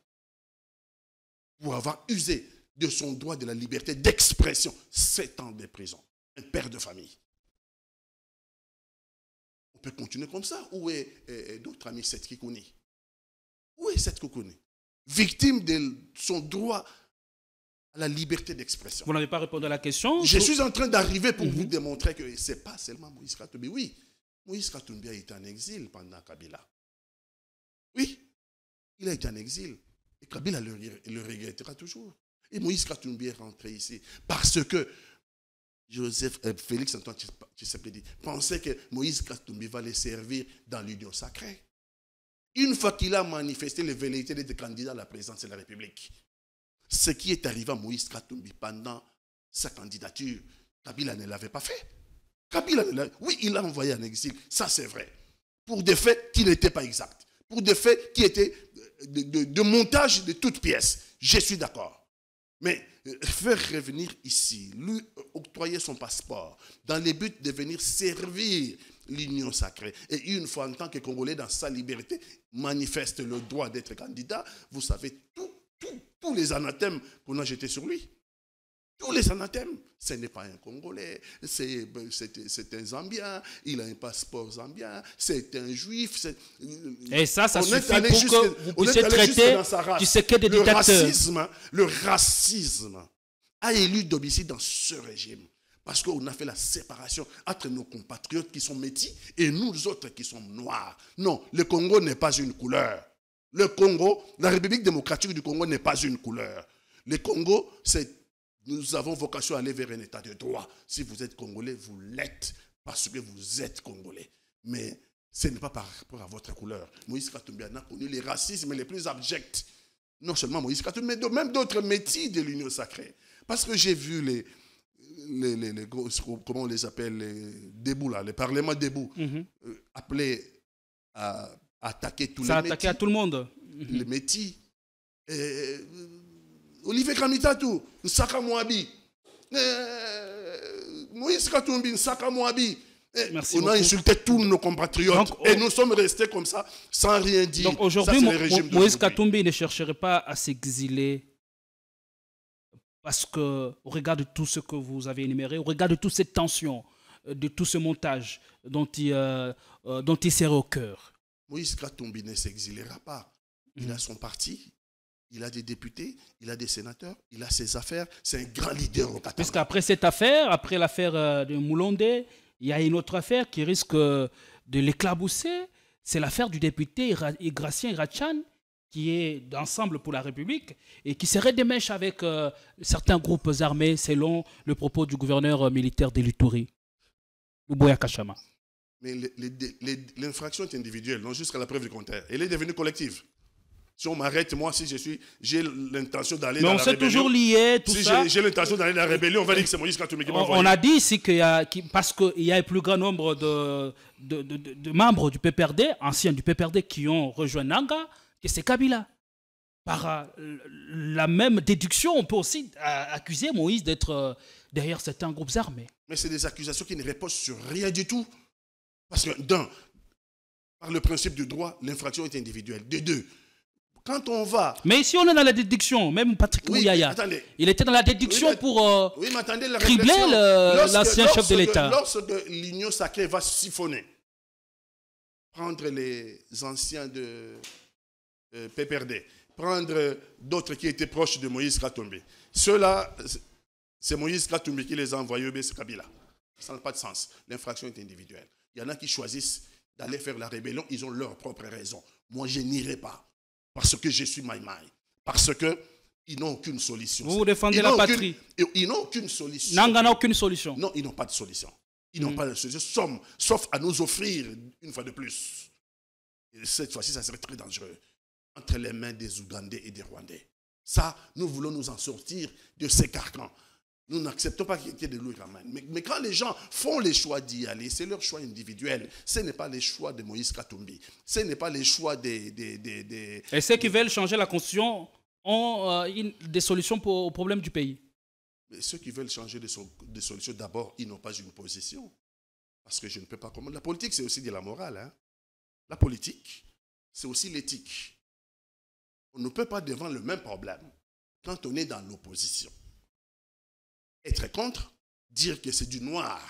Pour avoir usé de son droit de la liberté d'expression, Sept ans de prison. Un père de famille. On peut continuer comme ça. Où est, notre euh, ami euh, d'autres amis Seth où est cette coconne Victime de son droit à la liberté d'expression. Vous n'avez pas répondu à la question Je suis en train d'arriver pour vous mhm. démontrer que ce n'est pas seulement Moïse Katumbi. Oui, Moïse Katumbi a été en exil pendant Kabila. Oui, il a été en exil. Et Kabila le, regrettera toujours. Et Moïse Katumbi est rentré ici parce que Joseph, euh, Félix Antoine Tshisekedi pensait que Moïse Katumbi va les servir dans l'union sacrée. Une fois qu'il a manifesté les velléités des candidat à la présidence de la République, ce qui est arrivé à Moïse Katumbi pendant sa candidature, Kabila ne l'avait pas fait. Kabila, oui, il l'a envoyé en exil, ça c'est vrai. Pour des faits qui n'étaient pas exacts. Pour des faits qui étaient de, de montage de toutes pièces. Je suis d'accord. Mais euh, faire revenir ici, lui euh, octroyer son passeport dans le but de venir servir l'union sacrée. Et une fois en tant que Congolais, dans sa liberté, manifeste le droit d'être candidat, vous savez tous les anathèmes qu'on a jetés sur lui. Tous les anathèmes. Ce n'est pas un Congolais, c'est un Zambien, il a un passeport zambien, c'est un juif. Et ça, ça suffit pour que vous puissiez traiter du que des le Racisme, le racisme a élu Domicile dans ce régime. Parce qu'on a fait la séparation entre nos compatriotes qui sont métis et nous autres qui sommes noirs. Non, le Congo n'est pas une couleur. Le Congo, la République démocratique du Congo n'est pas une couleur. Le Congo, c'est nous avons vocation à aller vers un état de droit. Si vous êtes congolais, vous l'êtes parce que vous êtes congolais. Mais ce n'est pas par rapport à votre couleur. Moïse Katumbi a connu les racismes les plus abjects. Non seulement Moïse Katumbi, mais même d'autres métis de l'Union sacrée. Parce que j'ai vu les, les, les, comment on les appelle, les débouts, là, les parlements debout appelé mhm. euh, appelés à attaquer tous Ça les métis. Ça attaqué à tout le monde. Les mhm. métis. Euh, Olivier Kamitatu, Nsaka eh, Moïse Katumbi, Nsaka eh, on a insulté tous nos compatriotes et nous sommes restés comme ça sans rien dire. aujourd'hui, Moïse Katumbi ne chercherait pas à s'exiler parce que, au regard de tout ce que vous avez énuméré, au regard de toutes ces tensions, euh, de tout ce montage dont il, euh, euh au cœur. Moïse Katumbi ne s'exilera pas. Il mm. a son parti, il a des députés, il a des sénateurs, il a ses affaires. C'est un grand leader au Qatar. Parce qu'après cette affaire, après l'affaire euh, de Moulondé, il y a une autre affaire qui risque de l'éclabousser. C'est l'affaire du député Gracien Irachan qui est d'ensemble pour la République et qui serait des mèches avec euh, certains groupes armés, selon le propos du gouverneur euh, militaire de Ouboya Kachama. Mais l'infraction est individuelle, non jusqu'à la preuve du contraire. Elle est devenue collective. Si on m'arrête, moi, si je suis, j'ai l'intention d'aller dans la rébellion. Mais on s'est toujours lié, tout ça. Si j'ai l'intention d'aller dans la rébellion, on va dire que c'est Moïse tu qui On a dit ici que parce qu'il y a le plus grand nombre de, de, de membres du PPRD, anciens du PPRD, qui ont rejoint Nanga, c'est Kabila. Par euh, la même déduction, on peut aussi euh, accuser Moïse d'être euh, derrière certains groupes armés. Mais c'est des accusations qui ne reposent sur rien du tout. Parce que, d'un, par le principe du droit, l'infraction est individuelle. De deux, quand on va. Mais ici, on est dans la déduction, même Patrick oui, il était dans la déduction pour cribler l'ancien chef de l'État. Lorsque l'Union sacrée va siphonner, prendre les anciens de euh, Péperdé, prendre d'autres qui étaient proches de Moïse Katumbi. Ceux-là, c'est Moïse Katumbi qui les a envoyés au Kabila. Ça n'a pas de sens. L'infraction est individuelle. Il y en a qui choisissent d'aller faire la rébellion, ils ont leur propre raison. Moi, je n'irai pas parce que je suis Maïmaï Parce que ils n'ont aucune solution. Vous, défendez la patrie. ils n'ont aucune solution. Non, aucune solution. ils n'ont pas de solution. Ils n'ont mm. pas de solution, sauf, sauf à nous offrir une fois de plus. Et cette fois-ci, ça serait très dangereux entre les mains des Ougandais et des Rwandais. Ça, nous voulons nous en sortir de ces carcans. Nous n'acceptons pas qu'il y ait de l'eau mais, mais, quand les gens font les choix d'y aller, c'est leur choix individuel. Ce n'est pas les choix de Moïse Katumbi. Ce n'est pas les choix des... et ceux qui veulent changer la constitution ont euh, des solutions pour, aux problèmes du pays. Mais ceux qui veulent changer des solutions, d'abord, ils n'ont pas une position. Parce que je ne peux pas comprendre. La politique, c'est aussi de la morale. Hein. La politique, c'est aussi l'éthique. On ne peut pas devant le même problème quand on est dans l'opposition. Être contre, dire que c'est du noir.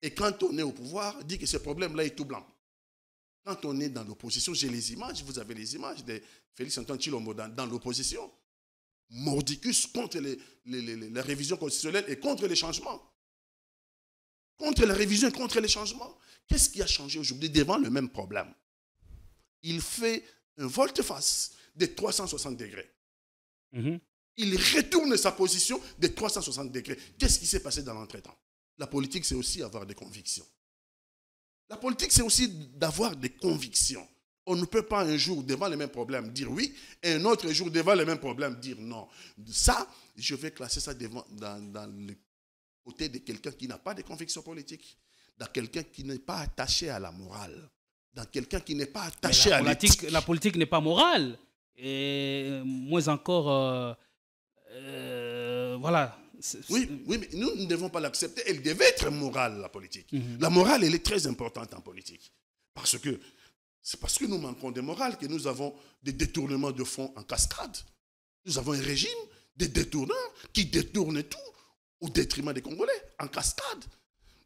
Et quand on est au pouvoir, dire que ce problème-là est tout blanc. Quand on est dans l'opposition, j'ai les images, vous avez les images de Félix Antoine Chilombo dans, l'opposition. Mordicus contre les, les, les, la révision constitutionnelle et contre les changements. Contre la révision et contre les changements. Qu'est-ce qui a changé aujourd'hui devant le même problème Il fait un volte-face de 360 degrés. Mm-hmm. Il retourne sa position de 360 degrés. Qu'est-ce qui s'est passé dans l'entretemps La politique, c'est aussi avoir des convictions. La politique, c'est aussi d'avoir des convictions. On ne peut pas un jour devant les mêmes problèmes dire oui et un autre jour devant les mêmes problèmes dire non. Ça, je vais classer ça devant, dans, dans le côté de quelqu'un qui n'a pas de convictions politiques, dans quelqu'un qui n'est pas attaché à la morale dans quelqu'un qui n'est pas attaché la à l'éthique. La politique n'est pas morale. Et euh, moins encore, euh, euh, voilà. Oui, oui, mais nous ne devons pas l'accepter. Elle devait être morale, la politique. Mhm. La morale, elle est très importante en politique. Parce que c'est parce que nous manquons de morale que nous avons des détournements de fonds en cascade. Nous avons un régime de détourneurs qui détournent tout au détriment des Congolais, en cascade.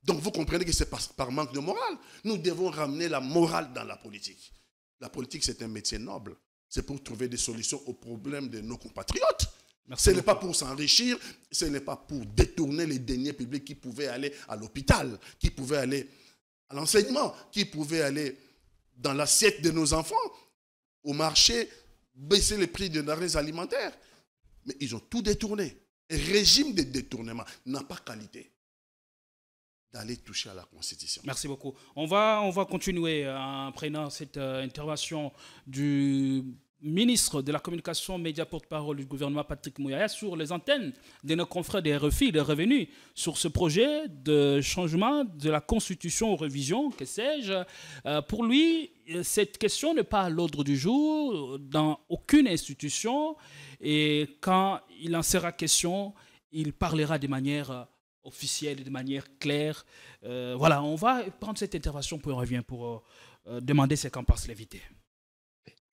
Donc vous comprenez que c'est par, par manque de morale. Nous devons ramener la morale dans la politique. La politique, c'est un métier noble. C'est pour trouver des solutions aux problèmes de nos compatriotes. ce n'est pas pour s'enrichir, ce n'est pas pour détourner les deniers publics qui pouvaient aller à l'hôpital, qui pouvaient aller à l'enseignement, qui pouvaient aller dans l'assiette de nos enfants, au marché, baisser les prix des denrées alimentaires. Mais ils ont tout détourné. Un régime de détournement n'a pas qualité d'aller toucher à la Constitution. Merci beaucoup. On va, on va continuer euh, en prenant cette euh, intervention du ministre de la Communication, Média porte-parole du gouvernement Patrick Mouyaya sur les antennes de nos confrères des RFI, de revenus, sur ce projet de changement de la Constitution aux révision, que sais-je. Euh, pour lui, cette question n'est pas à l'ordre du jour dans aucune institution et quand il en sera question, il parlera de manière officielle et de manière claire. Euh, voilà, on va prendre cette intervention pour on revient pour euh, euh, demander ce qu'en pense l'éviter.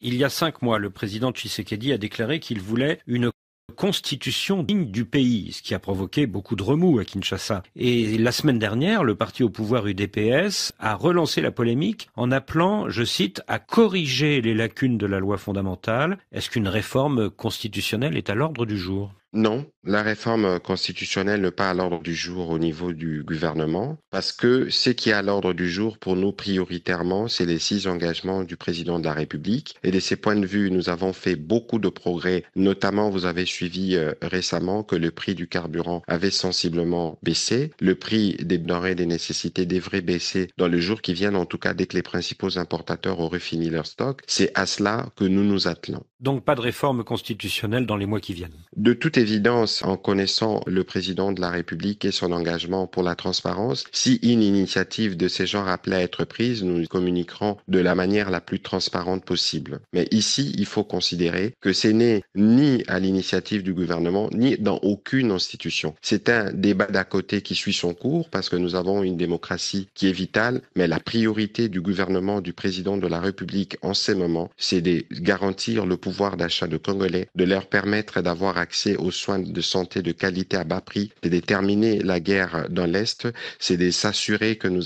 Il y a cinq mois, le président Tshisekedi a déclaré qu'il voulait une constitution digne du pays, ce qui a provoqué beaucoup de remous à Kinshasa. Et la semaine dernière, le parti au pouvoir UDPS a relancé la polémique en appelant, je cite, à corriger les lacunes de la loi fondamentale. Est-ce qu'une réforme constitutionnelle est à l'ordre du jour non, la réforme constitutionnelle n'est pas à l'ordre du jour au niveau du gouvernement, parce que ce qui est à l'ordre du jour pour nous prioritairement, c'est les six engagements du président de la République. Et de ces points de vue, nous avons fait beaucoup de progrès. Notamment, vous avez suivi euh, récemment que le prix du carburant avait sensiblement baissé. Le prix des denrées des nécessités devrait baisser dans les jours qui viennent, en tout cas dès que les principaux importateurs auront fini leur stock. C'est à cela que nous nous attelons. Donc pas de réforme constitutionnelle dans les mois qui viennent. De évidence, en connaissant le président de la République et son engagement pour la transparence, si une initiative de ces genre appelait à être prise, nous communiquerons de la manière la plus transparente possible. Mais ici, il faut considérer que ce n'est ni à l'initiative du gouvernement, ni dans aucune institution. C'est un débat d'à côté qui suit son cours parce que nous avons une démocratie qui est vitale, mais la priorité du gouvernement, du président de la République en ces moments, c'est de garantir le pouvoir d'achat de Congolais, de leur permettre d'avoir accès aux soins de santé de qualité à bas prix, c'est de terminer la guerre dans l'Est, c'est de s'assurer que nous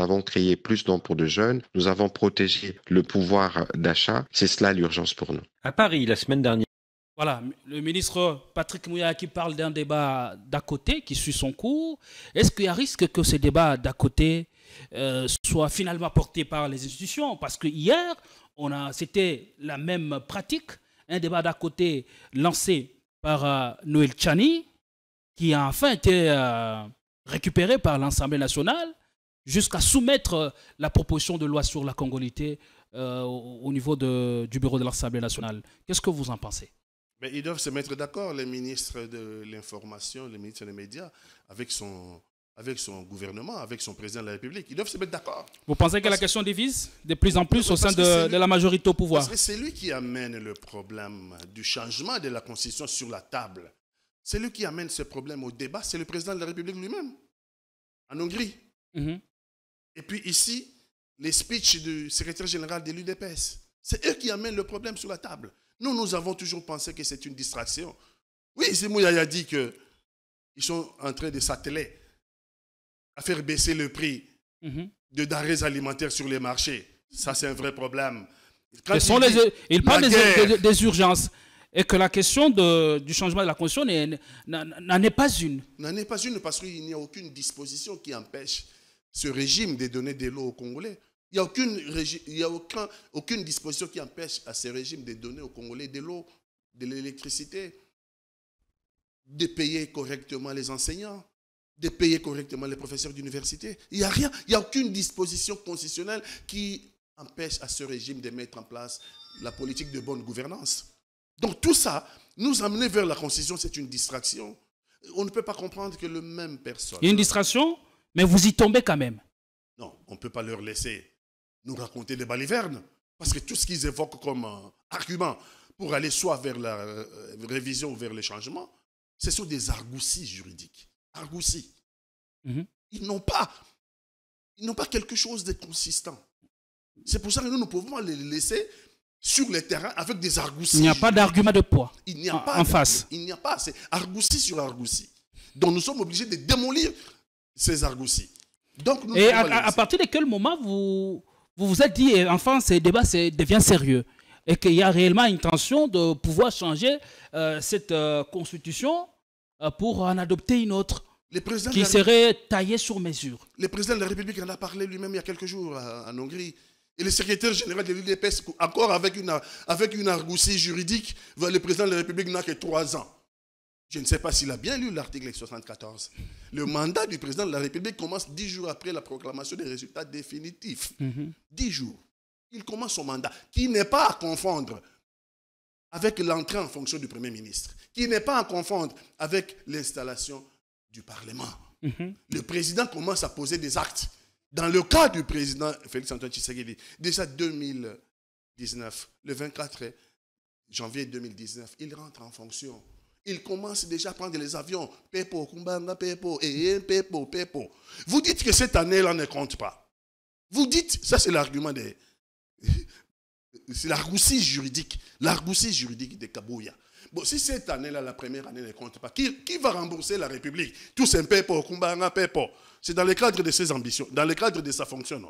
avons créé plus d'emplois de jeunes, nous avons protégé le pouvoir d'achat. C'est cela l'urgence pour nous. À Paris, la semaine dernière. Voilà, le ministre Patrick Mouya qui parle d'un débat d'à côté qui suit son cours. Est-ce qu'il y a risque que ce débat d'à côté euh, soit finalement porté par les institutions Parce que hier, c'était la même pratique, un débat d'à côté lancé par euh, Noël Chani, qui a enfin été euh, récupéré par l'Assemblée nationale, jusqu'à soumettre euh, la proposition de loi sur la congolité au niveau du bureau de l'Assemblée nationale. Qu'est-ce que vous en pensez Mais Ils doivent se mettre d'accord, les ministres de l'information, les ministres des médias, avec son, avec son gouvernement, avec son président de la République. Ils doivent se mettre d'accord. Vous pensez que la question divise de plus en plus au sein de, la majorité au pouvoir c'est lui qui amène le problème du changement de la Constitution sur la table. C'est lui qui amène ce problème au débat. C'est le président de la République lui-même, en Hongrie. Mhm. Et puis ici, les speeches du secrétaire général de l'UDPS. C'est eux qui amènent le problème sur la table. Nous, nous avons toujours pensé que c'est une distraction. Oui, Zemmour a dit qu'ils sont en train de s'atteler à faire baisser le prix mhm. de denrées alimentaires sur les marchés. Ça, c'est un vrai problème. il, sont les, il parle des, urgences et que la question du changement de la Constitution n'en est, pas une. N'en est pas une parce qu'il n'y a aucune disposition qui empêche ce régime de donner de l'eau aux Congolais. Il n'y a, aucune, a aucun, aucune disposition qui empêche à ce régime de donner aux Congolais de l'eau, de l'électricité, de payer correctement les enseignants de payer correctement les professeurs d'université. Il n'y a rien, il n'y a aucune disposition constitutionnelle qui empêche à ce régime de mettre en place la politique de bonne gouvernance. Donc tout ça, nous amener vers la constitution, c'est une distraction. On ne peut pas comprendre que le même personne... Il y a une distraction, mais vous y tombez quand même. Non, on ne peut pas leur laisser nous raconter des balivernes. Parce que tout ce qu'ils évoquent comme euh, argument pour aller soit vers la euh, révision ou vers les changements, ce sont des arguties juridiques. Mm-hmm. Ils n'ont pas, ils n'ont pas quelque chose de consistant. C'est pour ça que nous, ne pouvons pas les laisser sur le terrain avec des argoussis. Il n'y a pas d'argument de poids. Il n'y a pas. En face. Il n'y a pas. C'est argoussis sur argoussis Donc nous sommes obligés de démolir ces argoussis. Donc Et à, partir de quel moment vous vous, vous êtes dit, eh, enfin, ce débat devient sérieux et qu'il y a réellement une intention de pouvoir changer euh, cette euh, constitution euh, pour en adopter une autre qui serait taillée sur mesure. Le président de la République en a parlé lui-même il y a quelques jours euh, en Hongrie. Et le secrétaire général de l'UDPS, encore avec une, avec une juridique, le président de la République n'a que trois ans. Je ne sais pas s'il a bien lu l'article 74. Le mandat du président de la République commence dix jours après la proclamation des résultats définitifs. Mhm. Dix jours. Il commence son mandat, qui n'est pas à confondre avec l'entrée en fonction du Premier ministre qui n'est pas à confondre avec l'installation du Parlement. Mhm. Le président commence à poser des actes. Dans le cas du président Félix-Antoine Tshisekedi, déjà 2019, le 24 janvier 2019, il rentre en fonction. Il commence déjà à prendre les avions. Pepo, Pepo, et eh, eh, Pepo, Pepo. Vous dites que cette année-là ne compte pas. Vous dites, ça c'est l'argument des... C'est l'argoucie juridique, l'argoucie juridique des Kabouya si cette année-là, la première année ne compte pas, qui, va rembourser la République Tous ces pour Kumbanga peuple. C'est dans le cadre de ses ambitions, dans le cadre de sa fonction,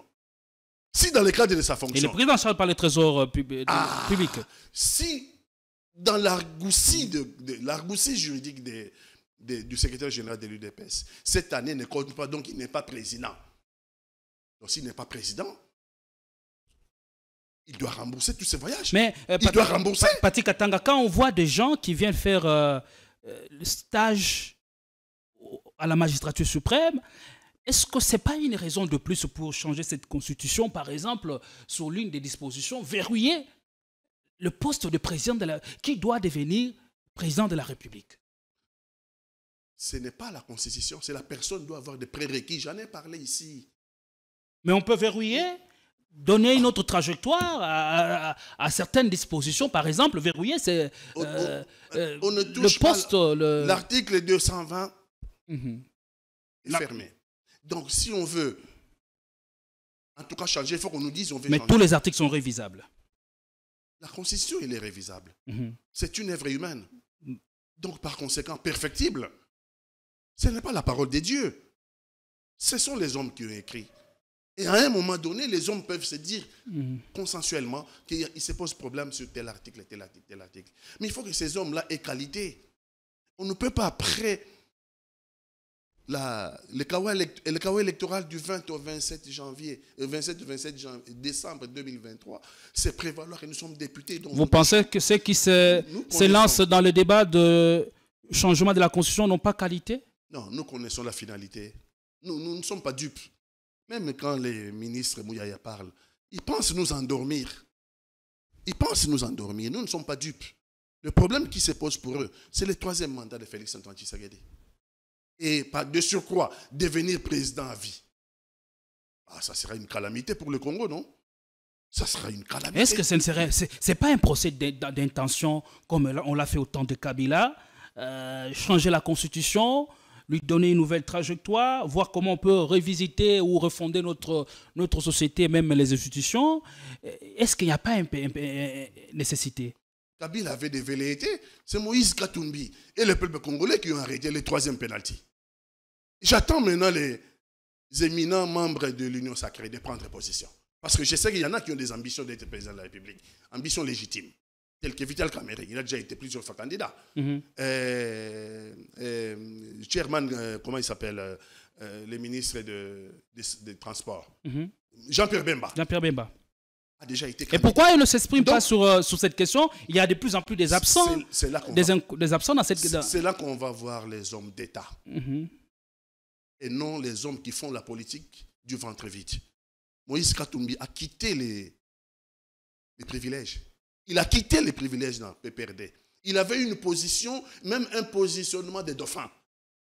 Si dans le cadre de sa fonction. Et le président par les trésor euh, euh, ah, public. si dans l'argoussie de, juridique du secrétaire général de l'UDPS, cette année ne compte pas, donc il n'est pas président. Donc s'il n'est pas président, il doit rembourser tous ses voyages. Mais, euh, il doit rembourser. Patrick Katanga, quand on voit des gens qui viennent faire euh, euh, le stage à la magistrature suprême, est-ce que ce n'est pas une raison de plus pour changer cette constitution, par exemple, sur l'une des dispositions, verrouiller le poste de président de la... qui doit devenir président de la République Ce n'est pas la constitution, c'est la personne qui doit avoir des prérequis. J'en ai parlé ici. Mais on peut verrouiller donner une autre trajectoire à, certaines dispositions. Par exemple, verrouiller c'est euh, euh, le poste. L'article 220 mhm. est fermé. Donc, si on veut, en tout cas, changer, il faut qu'on nous dise on Mais tous les articles sont révisables. La Constitution, elle est révisable. Mhm. C'est une œuvre humaine. Donc, par conséquent, perfectible. Ce n'est pas la parole des dieux. Ce sont les hommes qui ont écrit. Et à un moment donné, les hommes peuvent se dire consensuellement qu'ils se pose problème sur tel article, tel article, tel article. Mais il faut que ces hommes-là aient qualité. On ne peut pas, après le, kawa électoral du 20 au 27 janvier, 27 euh, 27 décembre 2023, se prévaloir que nous sommes députés. Vous pensez que ceux qui se, lancent dans le débat de changement de la Constitution n'ont pas qualité Non, nous connaissons la finalité. nous ne sommes pas dupes. Même quand les ministres Mouyaya parlent, ils pensent nous endormir. Ils pensent nous endormir. Nous ne sommes pas dupes. Le problème qui se pose pour eux, c'est le troisième mandat de Félix Antoine Tshisekedi. Et par de surcroît, devenir président à vie. Ah, ça sera une calamité pour le Congo, non ça sera une calamité. Est-ce que ce ne serait, pas un procès d'intention comme on l'a fait au temps de Kabila, euh, changer la constitution, lui donner une nouvelle trajectoire, voir comment on peut revisiter ou refonder notre, notre société, même les institutions. Est-ce qu'il n'y a pas une nécessité Kabila avait des velléités, c'est Moïse Katumbi et le peuple congolais qui ont arrêté le troisième pénalty. J'attends maintenant les éminents membres de l'Union sacrée de prendre position. Parce que je sais qu'il y en a qui ont des ambitions d'être président de la République, ambitions légitimes tel que Vital Kamere, il a déjà été plusieurs fois candidat. Mm comment il s'appelle Le ministre des Transports. Mhm. Jean-Pierre Bemba. Jean-Pierre Bemba. A déjà été candidat. Et pourquoi il ne s'exprime pas sur, cette question Il y a de plus en plus des absents. des, cette C'est là qu'on va voir les hommes d'État. Mhm. Et non les hommes qui font la politique du ventre vide. Moïse Katumbi a quitté les, les privilèges. Il a quitté les privilèges dans le PPRD. Il avait une position, même un positionnement des dauphins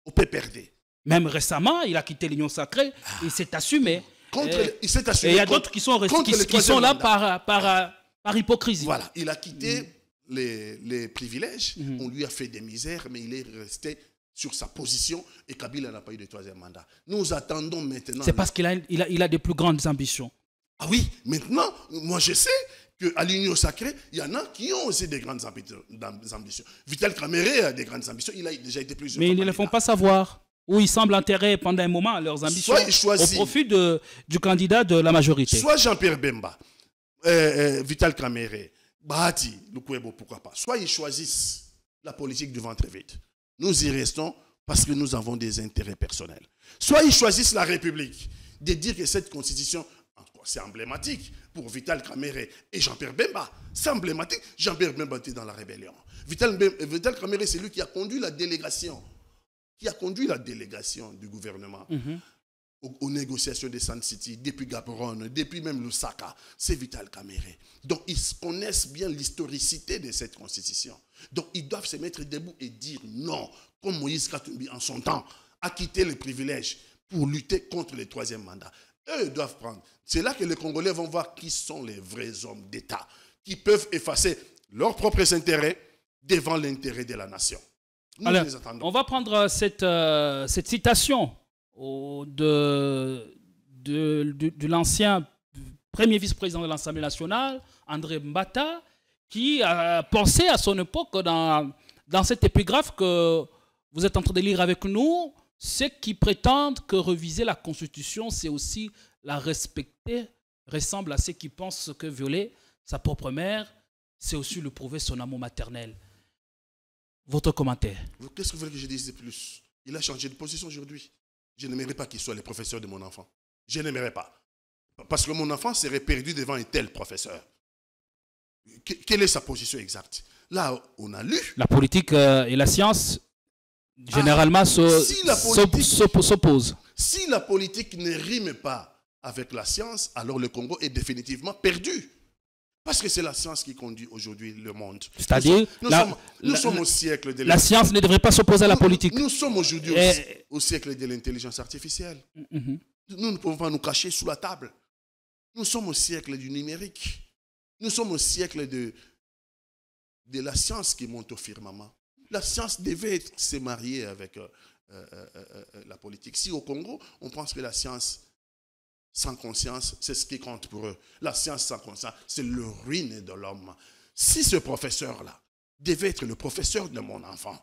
au PPRD. Même récemment, il a quitté l'Union sacrée, il s'est assumé. il s'est assumé. il y a d'autres qui sont, qui, qui sont là par, par, par, hypocrisie. Voilà, il a quitté mm. les, privilèges, mm-hmm. on lui a fait des misères, mais il est resté sur sa position et Kabila n'a pas eu de troisième mandat. Nous attendons maintenant. C'est parce qu'il a, il a des plus grandes ambitions. Ah oui, maintenant, moi je sais, qu'à l'union sacrée, il y en a qui ont aussi des grandes ambitions. Vital Krameré a des grandes ambitions, il a déjà été plusieurs Mais ils ne le font pas savoir. Ou ils semblent enterrer pendant un moment leurs ambitions au profit du candidat de la majorité. Soit Jean-Pierre Bemba, euh, euh, Vital Krameré, Bahati, Lukwebo, pourquoi pas. Soit ils choisissent la politique du ventre vide. Nous y restons parce que nous avons des intérêts personnels. Soit ils choisissent la République de dire que cette constitution c'est emblématique pour Vital Kamere et Jean-Pierre Bemba. C'est emblématique. Jean-Pierre Bemba était dans la rébellion. Vital, Kamere, c'est lui qui a conduit la délégation, qui a conduit la délégation du gouvernement mhm. aux, négociations de San City, depuis Gaborone, depuis même Lusaka. C'est Vital Kamere. Donc, ils connaissent bien l'historicité de cette constitution. Donc, ils doivent se mettre debout et dire non, comme Moïse Katumbi en son temps a quitté les privilèges pour lutter contre le troisième mandat. Eux doivent prendre. C'est là que les Congolais vont voir qui sont les vrais hommes d'État, qui peuvent effacer leurs propres intérêts devant l'intérêt de la nation. On va prendre euh, euh, cette, citation de, l'ancien premier vice-président de l'Assemblée nationale, André Mbata, qui a pensé à son époque dans, dans cet épigraphe que vous êtes en train de lire avec nous, ceux qui prétendent que reviser la Constitution, c'est aussi la respecter, ressemblent à ceux qui pensent que violer sa propre mère, c'est aussi lui prouver son amour maternel. Votre commentaire Qu'est-ce que vous voulez que je dise de plus Il a changé de position aujourd'hui. Je n'aimerais pas qu'il soit le professeur de mon enfant. Je n'aimerais pas. Parce que mon enfant serait perdu devant un tel professeur. quelle est sa position exacte Là, on a lu. La politique euh, et la science ah, généralement s'oppose. Si, la politique ne rime pas avec la science, alors le Congo est définitivement perdu. Parce que c'est la science qui conduit aujourd'hui le monde. C'est-à-dire, nous, sommes, au siècle de la science ne devrait pas s'opposer à la politique. Nous, sommes aujourd'hui au, siècle de l'intelligence artificielle. Mhm. Nous ne pouvons pas nous cacher sous la table. Nous sommes au siècle du numérique. Nous sommes au siècle de, de la science qui monte au firmament. La science devait se marier avec euh, euh, euh, la politique. Si au Congo, on pense que la science sans conscience, c'est ce qui compte pour eux. La science sans conscience, c'est le ruine de l'homme. Si ce professeur-là devait être le professeur de mon enfant,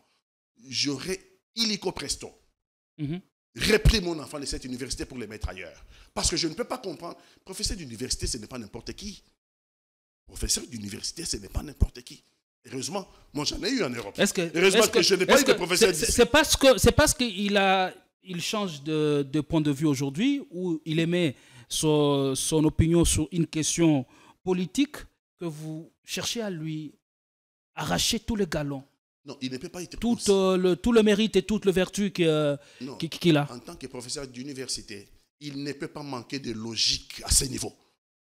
j'aurais illico presto mhm. repris mon enfant de cette université pour le mettre ailleurs. Parce que je ne peux pas comprendre. Professeur d'université, ce n'est pas n'importe qui. Professeur d'université, ce n'est pas n'importe qui. Heureusement, moi j'en ai eu en Europe. Heureusement que, je n'ai pas été professeur C'est parce c'est parce qu'il il change de, point de vue aujourd'hui ou il émet son, opinion sur une question politique que vous cherchez à lui arracher tous les galons. Non, il ne peut pas être tout, euh, le, tout le mérite et toute la vertu euh, qu'il a. En tant que professeur d'université, il ne peut pas manquer de logique à ce niveau.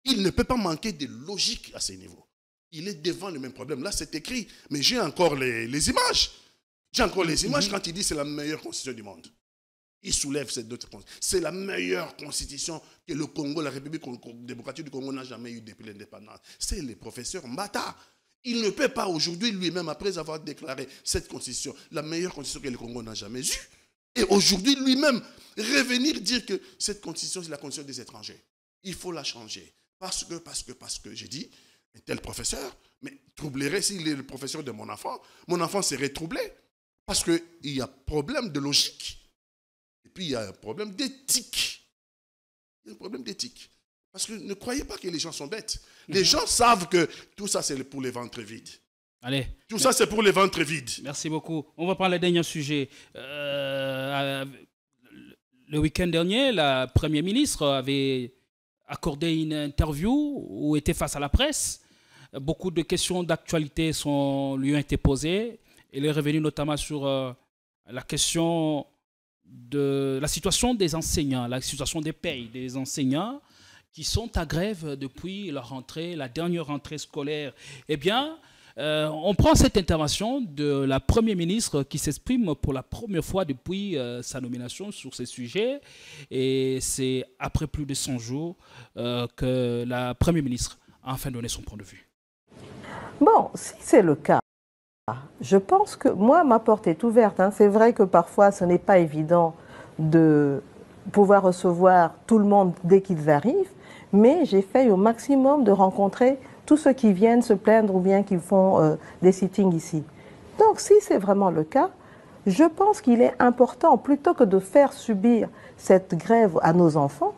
Il ne peut pas manquer de logique à ce niveau il est devant le même problème. Là, c'est écrit, mais j'ai encore les, images. J'ai encore les mhm. images quand il dit c'est la meilleure constitution du monde. Il soulève cette autre constitution. C'est la meilleure constitution que le Congo, la République démocratique du Congo n'a jamais eue depuis l'indépendance. C'est le professeur Mbata. Il ne peut pas aujourd'hui lui-même, après avoir déclaré cette constitution, la meilleure constitution que le Congo n'a jamais eue, et aujourd'hui lui-même, revenir dire que cette constitution, c'est la constitution des étrangers. Il faut la changer. Parce que, parce que, parce que, j'ai dit, un tel professeur, mais troublerait s'il est le professeur de mon enfant, mon enfant serait troublé parce qu'il y a problème de logique. Et puis il y a un problème d'éthique. un problème d'éthique. Parce que ne croyez pas que les gens sont bêtes. Les mhm. gens savent que tout ça, c'est pour les ventres vides. Allez. Tout ça, c'est pour les ventres vides. Merci beaucoup. On va parler d'un dernier sujet. Euh, euh, le week-end dernier, la Première ministre avait accordé une interview ou était face à la presse Beaucoup de questions d'actualité lui ont été posées. Il est revenu notamment sur euh, la question de la situation des enseignants, la situation des pays des enseignants qui sont à grève depuis leur rentrée, la dernière rentrée scolaire. Eh bien, euh, on prend cette intervention de la Première ministre qui s'exprime pour la première fois depuis euh, sa nomination sur ces sujets. Et c'est après plus de 100 jours que la Première ministre a enfin donné son point de vue. Bon, si c'est le cas, je pense que moi, ma porte est ouverte. Hein. C'est vrai que parfois, ce n'est pas évident de pouvoir recevoir tout le monde dès qu'ils arrivent, mais j'ai fait au maximum de rencontrer tous ceux qui viennent se plaindre ou bien qui font euh, des sittings ici. Donc, si c'est vraiment le cas, je pense qu'il est important, plutôt que de faire subir cette grève à nos enfants,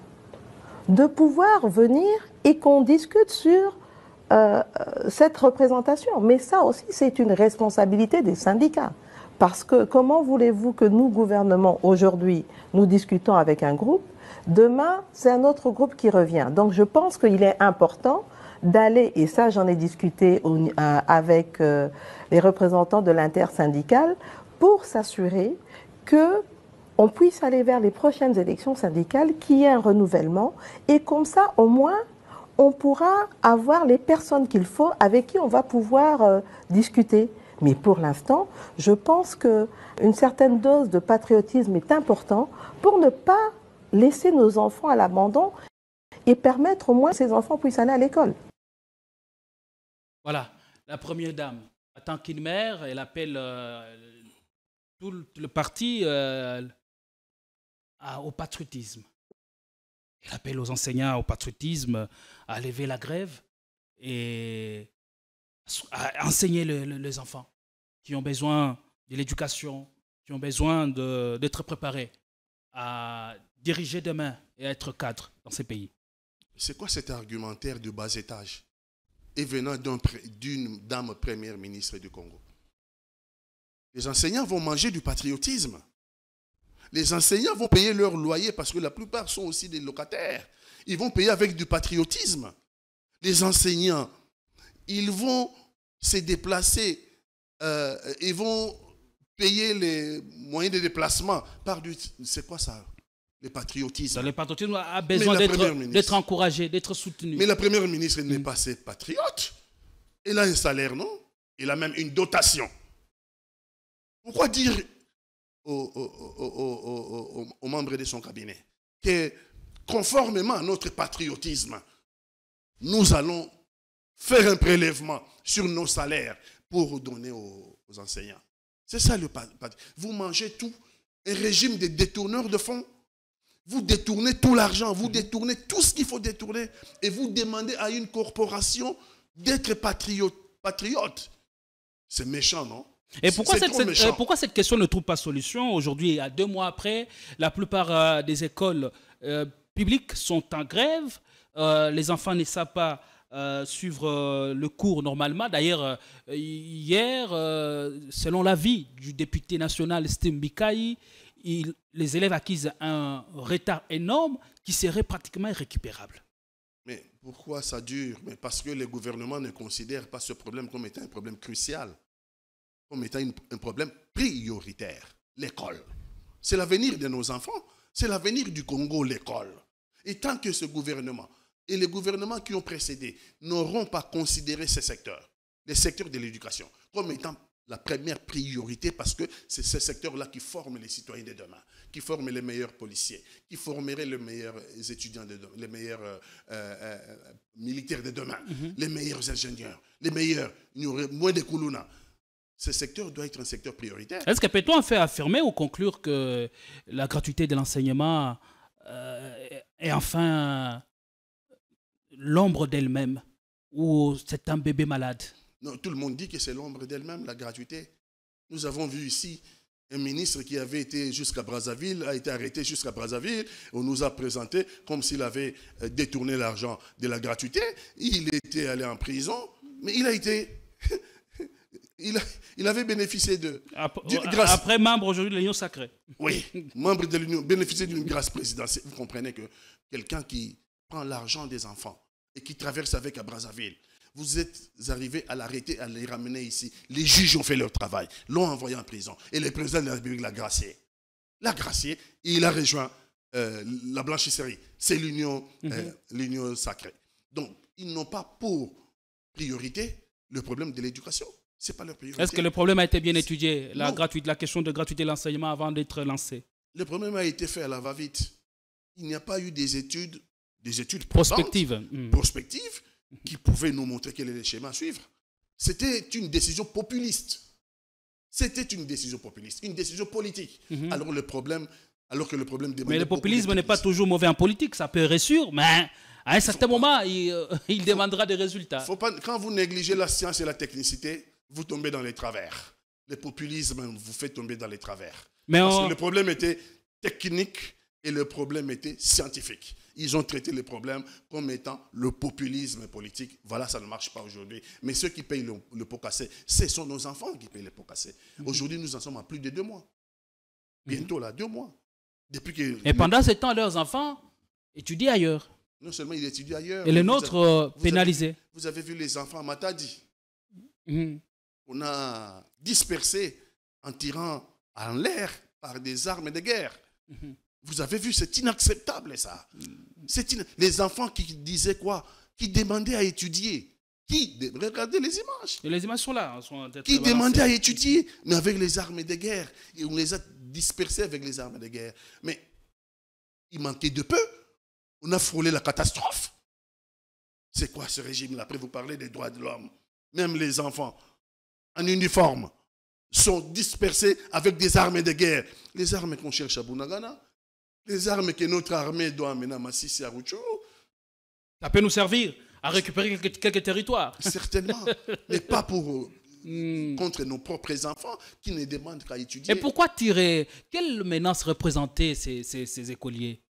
de pouvoir venir et qu'on discute sur euh, cette représentation. Mais ça aussi, c'est une responsabilité des syndicats. Parce que comment voulez-vous que nous, gouvernement, aujourd'hui, nous discutons avec un groupe, demain, c'est un autre groupe qui revient. Donc je pense qu'il est important d'aller, et ça j'en ai discuté euh, avec euh, les représentants de l'intersyndicale, pour s'assurer que on puisse aller vers les prochaines élections syndicales, qu'il y ait un renouvellement, et comme ça, au moins, on pourra avoir les personnes qu'il faut avec qui on va pouvoir euh, discuter. Mais pour l'instant, je pense qu'une certaine dose de patriotisme est importante pour ne pas laisser nos enfants à l'abandon et permettre au moins que ces enfants puissent aller à l'école. Voilà, la première dame tant qu'une mère, elle appelle euh, tout le, parti euh, au patriotisme. Il appelle aux enseignants au patriotisme, à lever la grève et à enseigner les enfants qui ont besoin de l'éducation, qui ont besoin d'être préparés à diriger demain et à être cadre dans ces pays. C'est quoi cet argumentaire de bas étage et venant d'une dame première ministre du Congo Les enseignants vont manger du patriotisme. Les enseignants vont payer leur loyer parce que la plupart sont aussi des locataires. Ils vont payer avec du patriotisme. Les enseignants, ils vont se déplacer, euh, ils vont payer les moyens de déplacement par du... C'est quoi ça le patriotisme. Le patriotisme a besoin d'être encouragé, d'être soutenu. Mais la première ministre n'est mm. pas assez patriote. Elle a un salaire, non Elle a même une dotation. Pourquoi dire aux, membres de son cabinet que, conformément à notre patriotisme, nous allons faire un prélèvement sur nos salaires pour donner aux, enseignants. C'est ça le patriotisme Vous mangez tout, un régime de détourneurs de fonds. Vous détournez tout l'argent, vous mhm. détournez tout ce qu'il faut détourner et vous demandez à une corporation d'être patriote. patriote. C'est méchant, non et euh, pourquoi cette, question ne trouve pas solution aujourd'hui, à deux mois après La plupart euh, des écoles euh, publiques sont en grève, les enfants ne savent pas suivre le cours normalement. D'ailleurs, hier, selon l'avis du député national Steve les élèves acquisent un retard énorme qui serait pratiquement irrécupérable. Mais pourquoi ça dure Parce que le gouvernement ne considère pas ce problème comme étant un problème crucial comme étant un problème prioritaire, l'école. C'est l'avenir de nos enfants, c'est l'avenir du Congo, l'école. Et tant que ce gouvernement et les gouvernements qui ont précédé n'auront pas considéré ces secteurs, les secteurs de l'éducation, comme étant la première priorité parce que c'est ce secteur-là qui forment les citoyens de demain, qui forment les meilleurs policiers, qui formeraient les meilleurs étudiants de demain, les meilleurs euh, euh, euh, militaires de demain, mhm. les meilleurs ingénieurs, les meilleurs. Il y aurait moins de Koulouna ce secteur doit être un secteur prioritaire. Est-ce que peut-on faire affirmer ou conclure que la gratuité de l'enseignement euh, est enfin l'ombre d'elle-même ou c'est un bébé malade Non, tout le monde dit que c'est l'ombre d'elle-même, la gratuité. Nous avons vu ici un ministre qui avait été jusqu'à Brazzaville, a été arrêté jusqu'à Brazzaville. On nous a présenté comme s'il avait euh, détourné l'argent de la gratuité. Il était allé en prison, mais il a été Il, avait bénéficié de. Après, membre aujourd'hui de l'Union sacrée. Oui, membre de l'Union, bénéficié d'une grâce présidentielle. Vous comprenez que quelqu'un qui prend l'argent des enfants et qui traverse avec à Brazzaville, vous êtes arrivé à l'arrêter, à les ramener ici. Les juges ont fait leur travail, l'ont envoyé en prison. Et le président de la République l'a gracié. L'a gracié, il a rejoint euh, la blanchisserie. C'est euh, mhm. l'Union sacrée. Donc, ils n'ont pas pour priorité le problème de l'éducation. C'est pas Est-ce que le problème a été bien étudié, la, gratuite, la question de gratuité de l'enseignement avant d'être lancé Le problème a été fait à la va-vite. Il n'y a pas eu des études, des études prospectives, hmm. prospectives qui pouvaient nous montrer quel est le schéma à suivre. C'était une décision populiste. C'était une décision populiste, une décision politique. Mhm. Alors le problème, alors que le problème Mais le populisme n'est pas toujours mauvais en politique, ça peut sûr, mais à un certain moment, il, euh, demandera des résultats. quand vous négligez la science et la technicité, vous tombez dans les travers. Le populisme vous fait tomber dans les travers. Parce que le problème était technique et le problème était scientifique. Ils ont traité le problème comme étant le populisme politique. Voilà, ça ne marche pas aujourd'hui. Mais ceux qui payent le, pot cassé, ce sont nos enfants qui payent le pot cassé. Mhm. Aujourd'hui, nous en sommes à plus de deux mois. Mhm. Bientôt, là, deux mois. Depuis et pendant ce temps, leurs enfants étudient ailleurs. Non seulement ils étudient ailleurs. Et les nôtres euh, pénalisés. vous avez vu les enfants à Matadi. Mhm. On a dispersé en tirant en l'air par des armes de guerre. Mhm. Vous avez vu, c'est inacceptable ça. Mhm. Les enfants qui disaient quoi Qui demandaient à étudier. Qui Regardez les images. les images sont là. Hein, qui demandaient à étudier, mais avec les armes de guerre. Et on les a dispersés avec les armes de guerre. Mais il manquait de peu. On a frôlé la catastrophe. C'est quoi ce régime-là Après, vous parlez des droits de l'homme. Même les enfants en uniforme sont dispersés avec des armes de guerre. Les armes qu'on cherche à Bounagana, les armes que notre armée doit amener à Massissi à Rucho. Ça peut nous servir à récupérer quelques, territoires. Certainement, mais pas pour euh, hmm. contre nos propres enfants qui ne demandent qu'à étudier. Et pourquoi tirer Quelle menace représentaient ces, ces, ces écoliers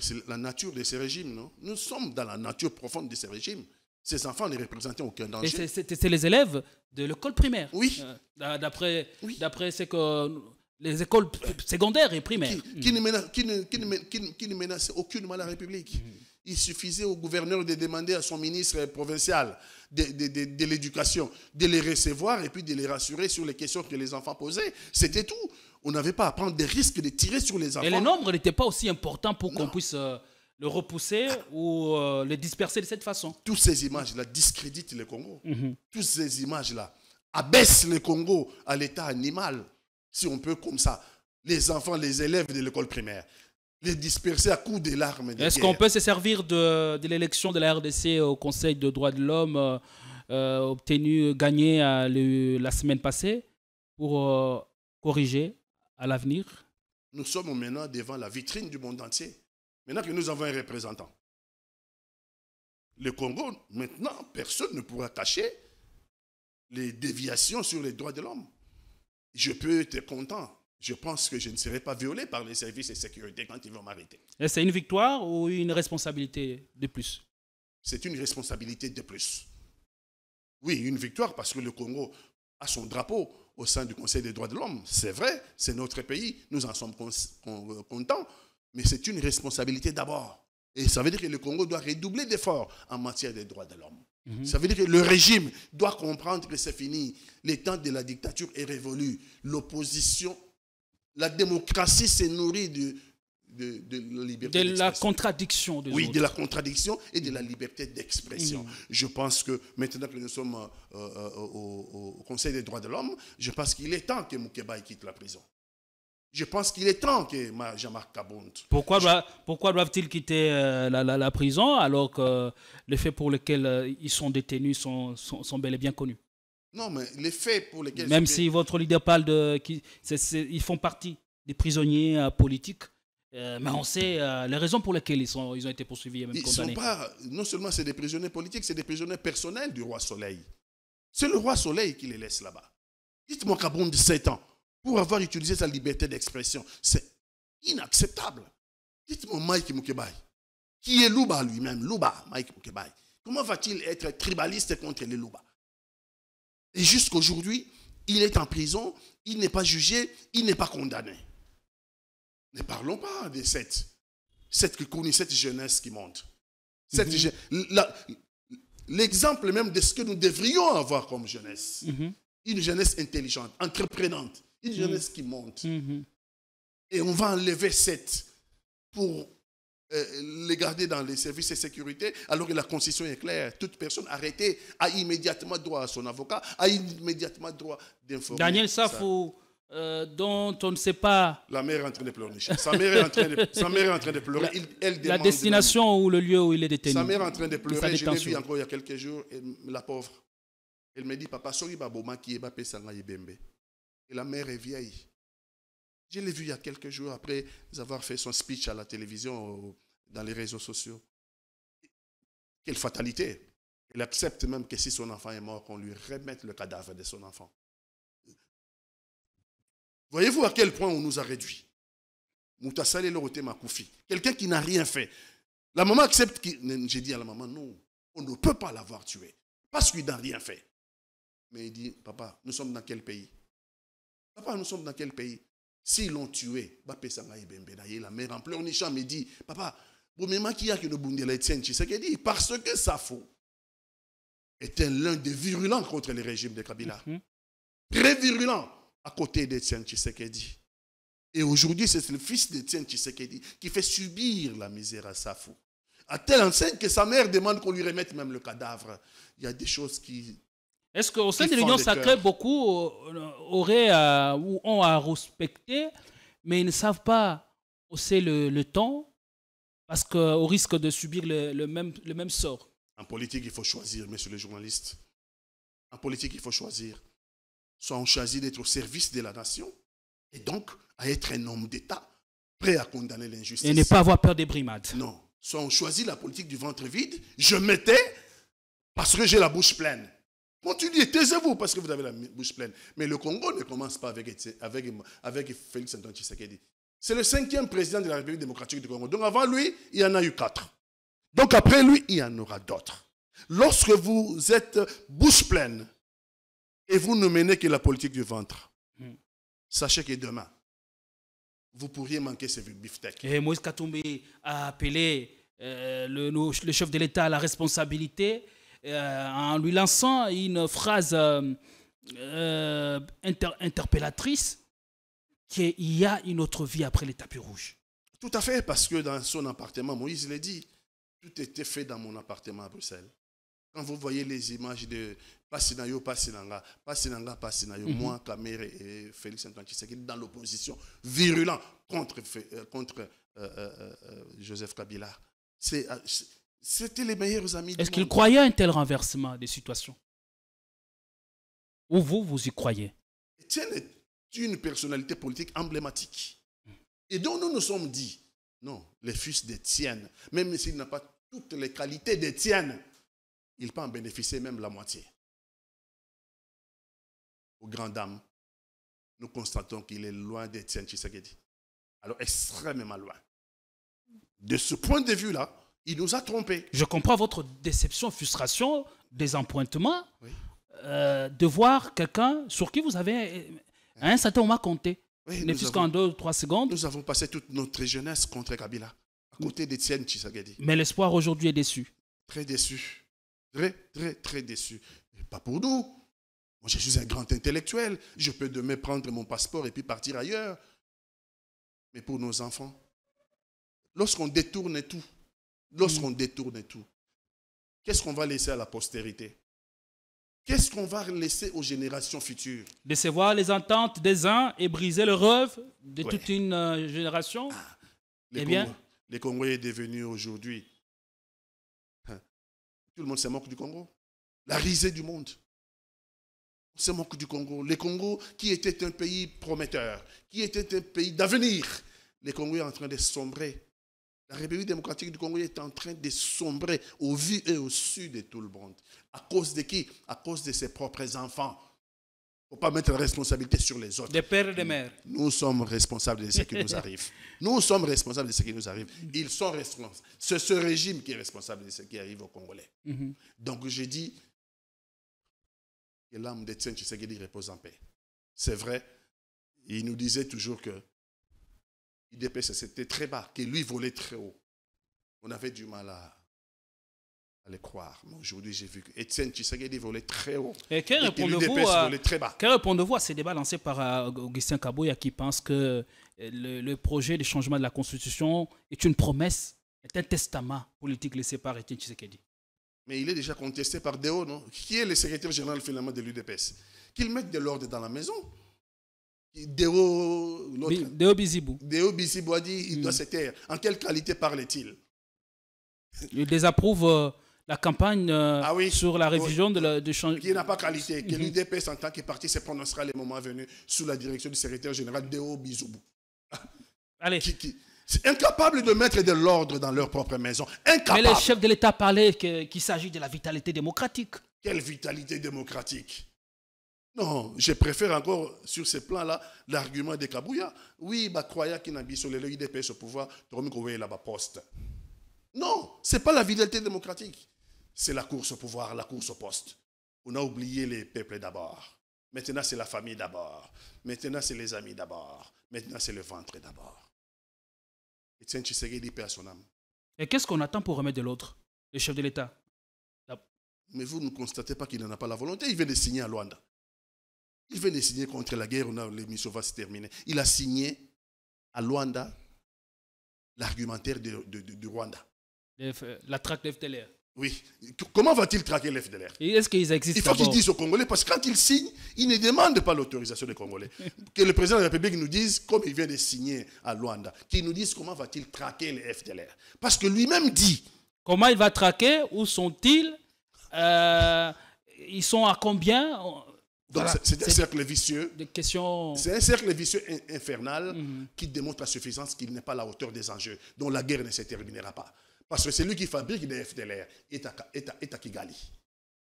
C'est la nature de ces régimes, non Nous sommes dans la nature profonde de ces régimes. Ces enfants ne représentaient aucun danger. C'est les élèves de l'école primaire. Oui. Euh, d'après que les écoles secondaires et primaires. Qui, qui, mm. ne, menaçait qui, ne, qui aucunement la République. Mm. Il suffisait au gouverneur de demander à son ministre provincial de, l'éducation de les recevoir et puis de les rassurer sur les questions que les enfants posaient. C'était tout. On n'avait pas à prendre des risques de tirer sur les enfants. Et le nombre n'était pas aussi important pour qu'on puisse... Euh, le repousser ou euh, le disperser de cette façon. Toutes ces images-là discréditent le Congo. Mhm. Toutes ces images-là abaissent le Congo à l'état animal, si on peut comme ça. Les enfants, les élèves de l'école primaire, les disperser à coups de larmes. Est-ce qu'on peut se servir de, l'élection de la RDC au Conseil de droits de l'homme euh, euh, obtenu, gagné gagnée la semaine passée pour corriger à l'avenir Nous sommes maintenant devant la vitrine du monde entier Maintenant que nous avons un représentant, le Congo, maintenant, personne ne pourra cacher les déviations sur les droits de l'homme. Je peux être content. Je pense que je ne serai pas violé par les services de sécurité quand ils vont m'arrêter. C'est une victoire ou une responsabilité de plus C'est une responsabilité de plus. Oui, une victoire parce que le Congo a son drapeau au sein du Conseil des droits de l'homme. C'est vrai, c'est notre pays, nous en sommes contents. Mais c'est une responsabilité d'abord. Et ça veut dire que le Congo doit redoubler d'efforts en matière des droits de l'homme. Mhm. Ça veut dire que le régime doit comprendre que c'est fini. Le temps de la dictature est révolu. L'opposition, la démocratie s'est nourrit de, la liberté. De la contradiction. oui, de la contradiction et de la mhm. liberté d'expression. Mhm. Je pense que maintenant que nous sommes euh, euh, au, Conseil des droits de l'homme, je pense qu'il est temps que Moukeba quitte la prison. Je pense qu'il est temps que Jean-Marc Pourquoi, doivent, ils quitter euh, la, prison alors que les faits pour lesquels euh, ils sont détenus sont, sont, bel et bien connus Non, mais les faits pour lesquels. Même si votre leader parle de. Qui, ils font partie des prisonniers euh, politiques. mais on sait les raisons pour lesquelles ils, ont été poursuivis et même ils Sont pas, non seulement c'est des prisonniers politiques, c'est des prisonniers personnels du roi Soleil. C'est le roi Soleil qui les laisse là-bas. Dites-moi Kabound, 7 ans pour avoir utilisé sa liberté d'expression. C'est inacceptable. Dites-moi Mike Mukebai, qui est Louba lui-même, Louba, Mike Mukebai. Comment va-t-il être tribaliste contre les Louba Et jusqu'aujourd'hui, il est en prison, il n'est pas jugé, il n'est pas condamné. Ne parlons pas de cette, cette, jeunesse qui monte. Mhm. L'exemple même de ce que nous devrions avoir comme jeunesse. Mhm. Une jeunesse intelligente, entreprenante, une mm. jeunesse qui monte. Mm-hmm. Et on va enlever sept pour euh, les garder dans les services de sécurité, alors que la constitution est claire. Toute personne arrêtée a immédiatement droit à son avocat, a immédiatement droit d'informer. Daniel Safou, euh, dont on ne sait pas. La mère est en train de pleurer. Sa mère est en train de, sa mère est en train de pleurer. La, destination ou le lieu où il est détenu. Sa mère est en train de pleurer. Je l'ai vu encore il y a quelques jours, la pauvre. Elle me dit Papa, sorry, baboma qui est bapé sanga yebembe. Et la mère est vieille. Je l'ai vu il y a quelques jours après avoir fait son speech à la télévision, euh, dans les réseaux sociaux. Quelle fatalité. Elle accepte même que si son enfant est mort, qu'on lui remette le cadavre de son enfant. Voyez-vous à quel point on nous a réduits. ma Makoufi. Quelqu'un qui n'a rien fait. La maman accepte J'ai dit à la maman, non, on ne peut pas l'avoir tué. Parce qu'il n'a rien fait. Mais il dit, papa, nous sommes dans quel pays Papa, nous sommes dans quel pays S'ils l'ont tué, la mère en pleurnichant me dit, papa, Bomema qui a que le Bundela tienne, tu parce que Safo était l'un des virulents contre le régime de Kabila. Mhm. Très virulent à côté d'Etienne Tshisekedi. Et aujourd'hui, c'est le fils d'Etienne Tshisekedi qui fait subir la misère à Safo. À telle enseigne que sa mère demande qu'on lui remette même le cadavre. Il y a des choses qui est-ce qu'au sein de l'Union sacrée, beaucoup euh, auraient euh, ou ont à respecter, mais ils ne savent pas hausser le, temps parce qu'au risque de subir le, même, le même sort En politique, il faut choisir, messieurs les journalistes. En politique, il faut choisir. Soit on choisit d'être au service de la nation et donc à être un homme d'État prêt à condamner l'injustice. Et ne pas avoir peur des brimades. Non. Soit on choisit la politique du ventre vide, je m'étais parce que j'ai la bouche pleine. Continuez, taisez-vous parce que vous avez la bouche pleine. Mais le Congo ne commence pas avec, Félix Antoine Tshisekedi. C'est le cinquième président de la République démocratique du Congo. Donc avant lui, il y en a eu quatre. Donc après lui, il y en aura d'autres. Lorsque vous êtes bouche pleine et vous ne menez que la politique du ventre, sachez que demain, vous pourriez manquer ce biftec. Et eh, Moïse Katumbi a appelé euh, le chef de l'État à la responsabilité. Euh, en lui lançant une phrase euh, euh, interpellatrice, qu'il y a une autre vie après les tapis rouges. Tout à fait, parce que dans son appartement, Moïse l'a dit, tout était fait dans mon appartement à Bruxelles. Quand vous voyez les images de Pasinayo, Passinanga, Passinanga, Passinayo, mhm. moi, Kamere et Félix Antoine dans l'opposition, virulente contre, Joseph Kabila. C'est c'était les meilleurs amis. Est-ce qu'il croyait à un tel renversement des situations Ou vous, vous y croyez Étienne est une personnalité politique emblématique. Hmm. Et donc nous nous sommes dit, non, le fils d'Étienne, même s'il n'a pas toutes les qualités d'Étienne, il peut en bénéficier même la moitié. Au grand dames, nous constatons qu'il est loin d'Étienne Tshisekedi. Alors extrêmement loin. De ce point de vue-là, il nous a trompés. Je comprends votre déception, frustration, désappointement euh, de voir quelqu'un sur qui vous avez un certain compté. mais trois secondes. Nous avons passé toute notre jeunesse contre Kabila, à côté d'Etienne Chisagedi. Mais l'espoir aujourd'hui est déçu. Très déçu. Très, très, très déçu. pas pour nous. Moi, je suis un grand intellectuel. Je peux demain prendre mon passeport et puis partir ailleurs. Mais pour nos enfants, lorsqu'on détourne tout, lorsqu'on détourne tout, qu'est-ce qu'on va laisser à la postérité Qu'est-ce qu'on va laisser aux générations futures Décevoir les ententes des uns et briser le rêve de toute une euh, génération ah, les, eh bien... est devenu aujourd'hui. Hein, tout le monde se moque du Congo. La risée du monde. On se moque du Congo. Le Congo qui était un pays prometteur, qui était un pays d'avenir. Le Congo est en train de sombrer la République démocratique du Congo est en train de sombrer au vu et au sud de tout le monde. À cause de qui À cause de ses propres enfants. Il ne faut pas mettre la responsabilité sur les autres. Des pères et des mères. Nous sommes responsables de ce qui nous arrive. Nous sommes responsables de ce qui nous arrive. Ils sont responsables. C'est ce régime qui est responsable de ce qui arrive aux Congolais. Mhm. Donc je dis que l'âme de Tshisekedi repose en paix. C'est vrai. Il nous disait toujours que c'était très bas, que lui volait très haut. On avait du mal à, le croire. Mais aujourd'hui, j'ai vu que Etienne Tshisekedi volait très haut. Et que répondez-vous à, à ces débats lancés par euh, Augustin Kabouya qui pense que euh, le, projet de changement de la Constitution est une promesse, est un testament politique laissé par Etienne Tshisekedi Mais il est déjà contesté par Deo, non Qui est le secrétaire général finalement de l'UDPS Qu'il mette de l'ordre dans la maison. Deo, Deo Bizibou. Deo Bizibou a dit il doit mm. se taire. En quelle qualité parlait il Il désapprouve euh, la campagne euh, ah sur la révision oh. de, de Qui n'a pas qualité, que mm -hmm. l'UDPS en tant que parti se prononcera les moments venus sous la direction du secrétaire général Deo Bizibou. Allez. incapable de mettre de l'ordre dans leur propre maison. Incapable. Mais les chefs de l'État parlaient qu'il s'agit de la vitalité démocratique. Quelle vitalité démocratique non, je préfère encore sur ce plan-là l'argument de Kabouya. Oui, bah croyez qu'il n'a pas le UDPS au pouvoir, tu là-bas poste. Non, ce n'est pas la fidélité démocratique. C'est la course au pouvoir, la course au poste. On a oublié les peuples d'abord. Maintenant, c'est la famille d'abord. Maintenant, c'est les amis d'abord. Maintenant, c'est le ventre d'abord. Et qu'est-ce qu'on attend pour remettre de l'autre, le chef de l'État Mais vous ne constatez pas qu'il n'en a pas la volonté. Il vient de signer à Luanda. Il vient de signer contre la guerre, l'émission va se terminer. Il a signé à Luanda l'argumentaire du de, Rwanda. Euh, la traque de FDLR. Oui. Comment va-t-il traquer l'FDLR Est-ce qu'ils existent Il faut qu'ils disent aux Congolais, parce que quand ils signent, ils ne demandent pas l'autorisation des Congolais. que le président de la République nous dise, comme il vient de signer à Luanda, qu'il nous dise comment va-t-il traquer les FDLR. Parce que lui-même dit. Comment il va traquer Où sont-ils euh, Ils sont à combien donc c'est un cercle vicieux. C'est un cercle vicieux infernal mhm. qui démontre à suffisance qu'il n'est pas à la hauteur des enjeux, dont la guerre ne se terminera pas. Parce que c'est lui qui fabrique des FDLR est à, Kigali.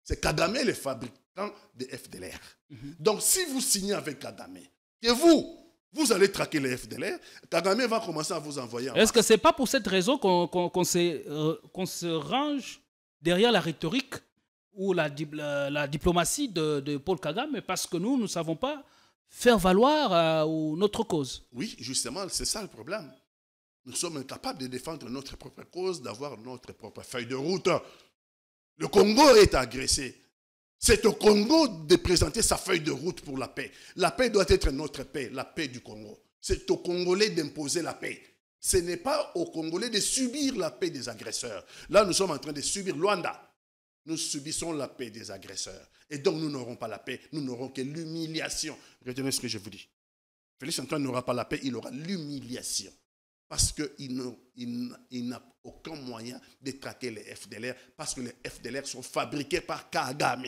C'est Kagame le fabricant des FDLR. Mhm. Donc si vous signez avec Kagame, et vous, vous allez traquer les FDLR, Kagame va commencer à vous envoyer. En Est-ce que ce n'est pas pour cette raison euh, qu'on se range derrière la rhétorique ou la, diplomatie de, Paul Kagame parce que nous, nous ne savons pas faire valoir euh, notre cause. Oui, justement, c'est ça le problème. Nous sommes incapables de défendre notre propre cause, d'avoir notre propre feuille de route. Le Congo est agressé. C'est au Congo de présenter sa feuille de route pour la paix. La paix doit être notre paix, la paix du Congo. C'est au Congolais d'imposer la paix. Ce n'est pas au Congolais de subir la paix des agresseurs. Là, nous sommes en train de subir Luanda nous subissons la paix des agresseurs. Et donc nous n'aurons pas la paix, nous n'aurons que l'humiliation. Retenez ce que je vous dis. Félix Antoine n'aura pas la paix, il aura l'humiliation. Parce qu'il n'a aucun moyen de traquer les FDLR, parce que les FDLR sont fabriqués par Kagame.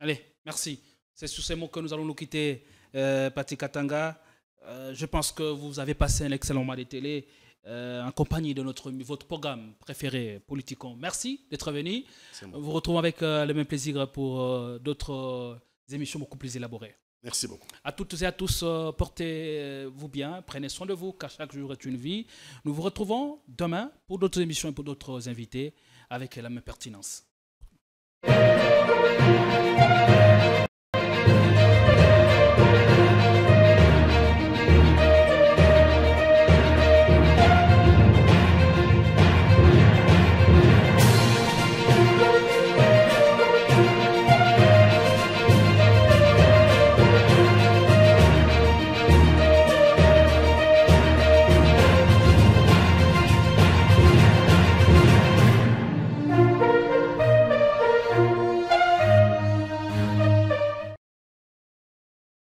Allez, merci. C'est sur ces mots que nous allons nous quitter, euh, Katanga. Euh, je pense que vous avez passé un excellent mois de télé. Euh, en compagnie de notre, votre programme préféré, Politicon. Merci d'être venu. Nous Vous retrouvons avec euh, le même plaisir pour euh, d'autres émissions beaucoup plus élaborées. Merci beaucoup. À toutes et à tous, portez-vous bien, prenez soin de vous, car chaque jour est une vie. Nous vous retrouvons demain pour d'autres émissions et pour d'autres invités avec la même pertinence.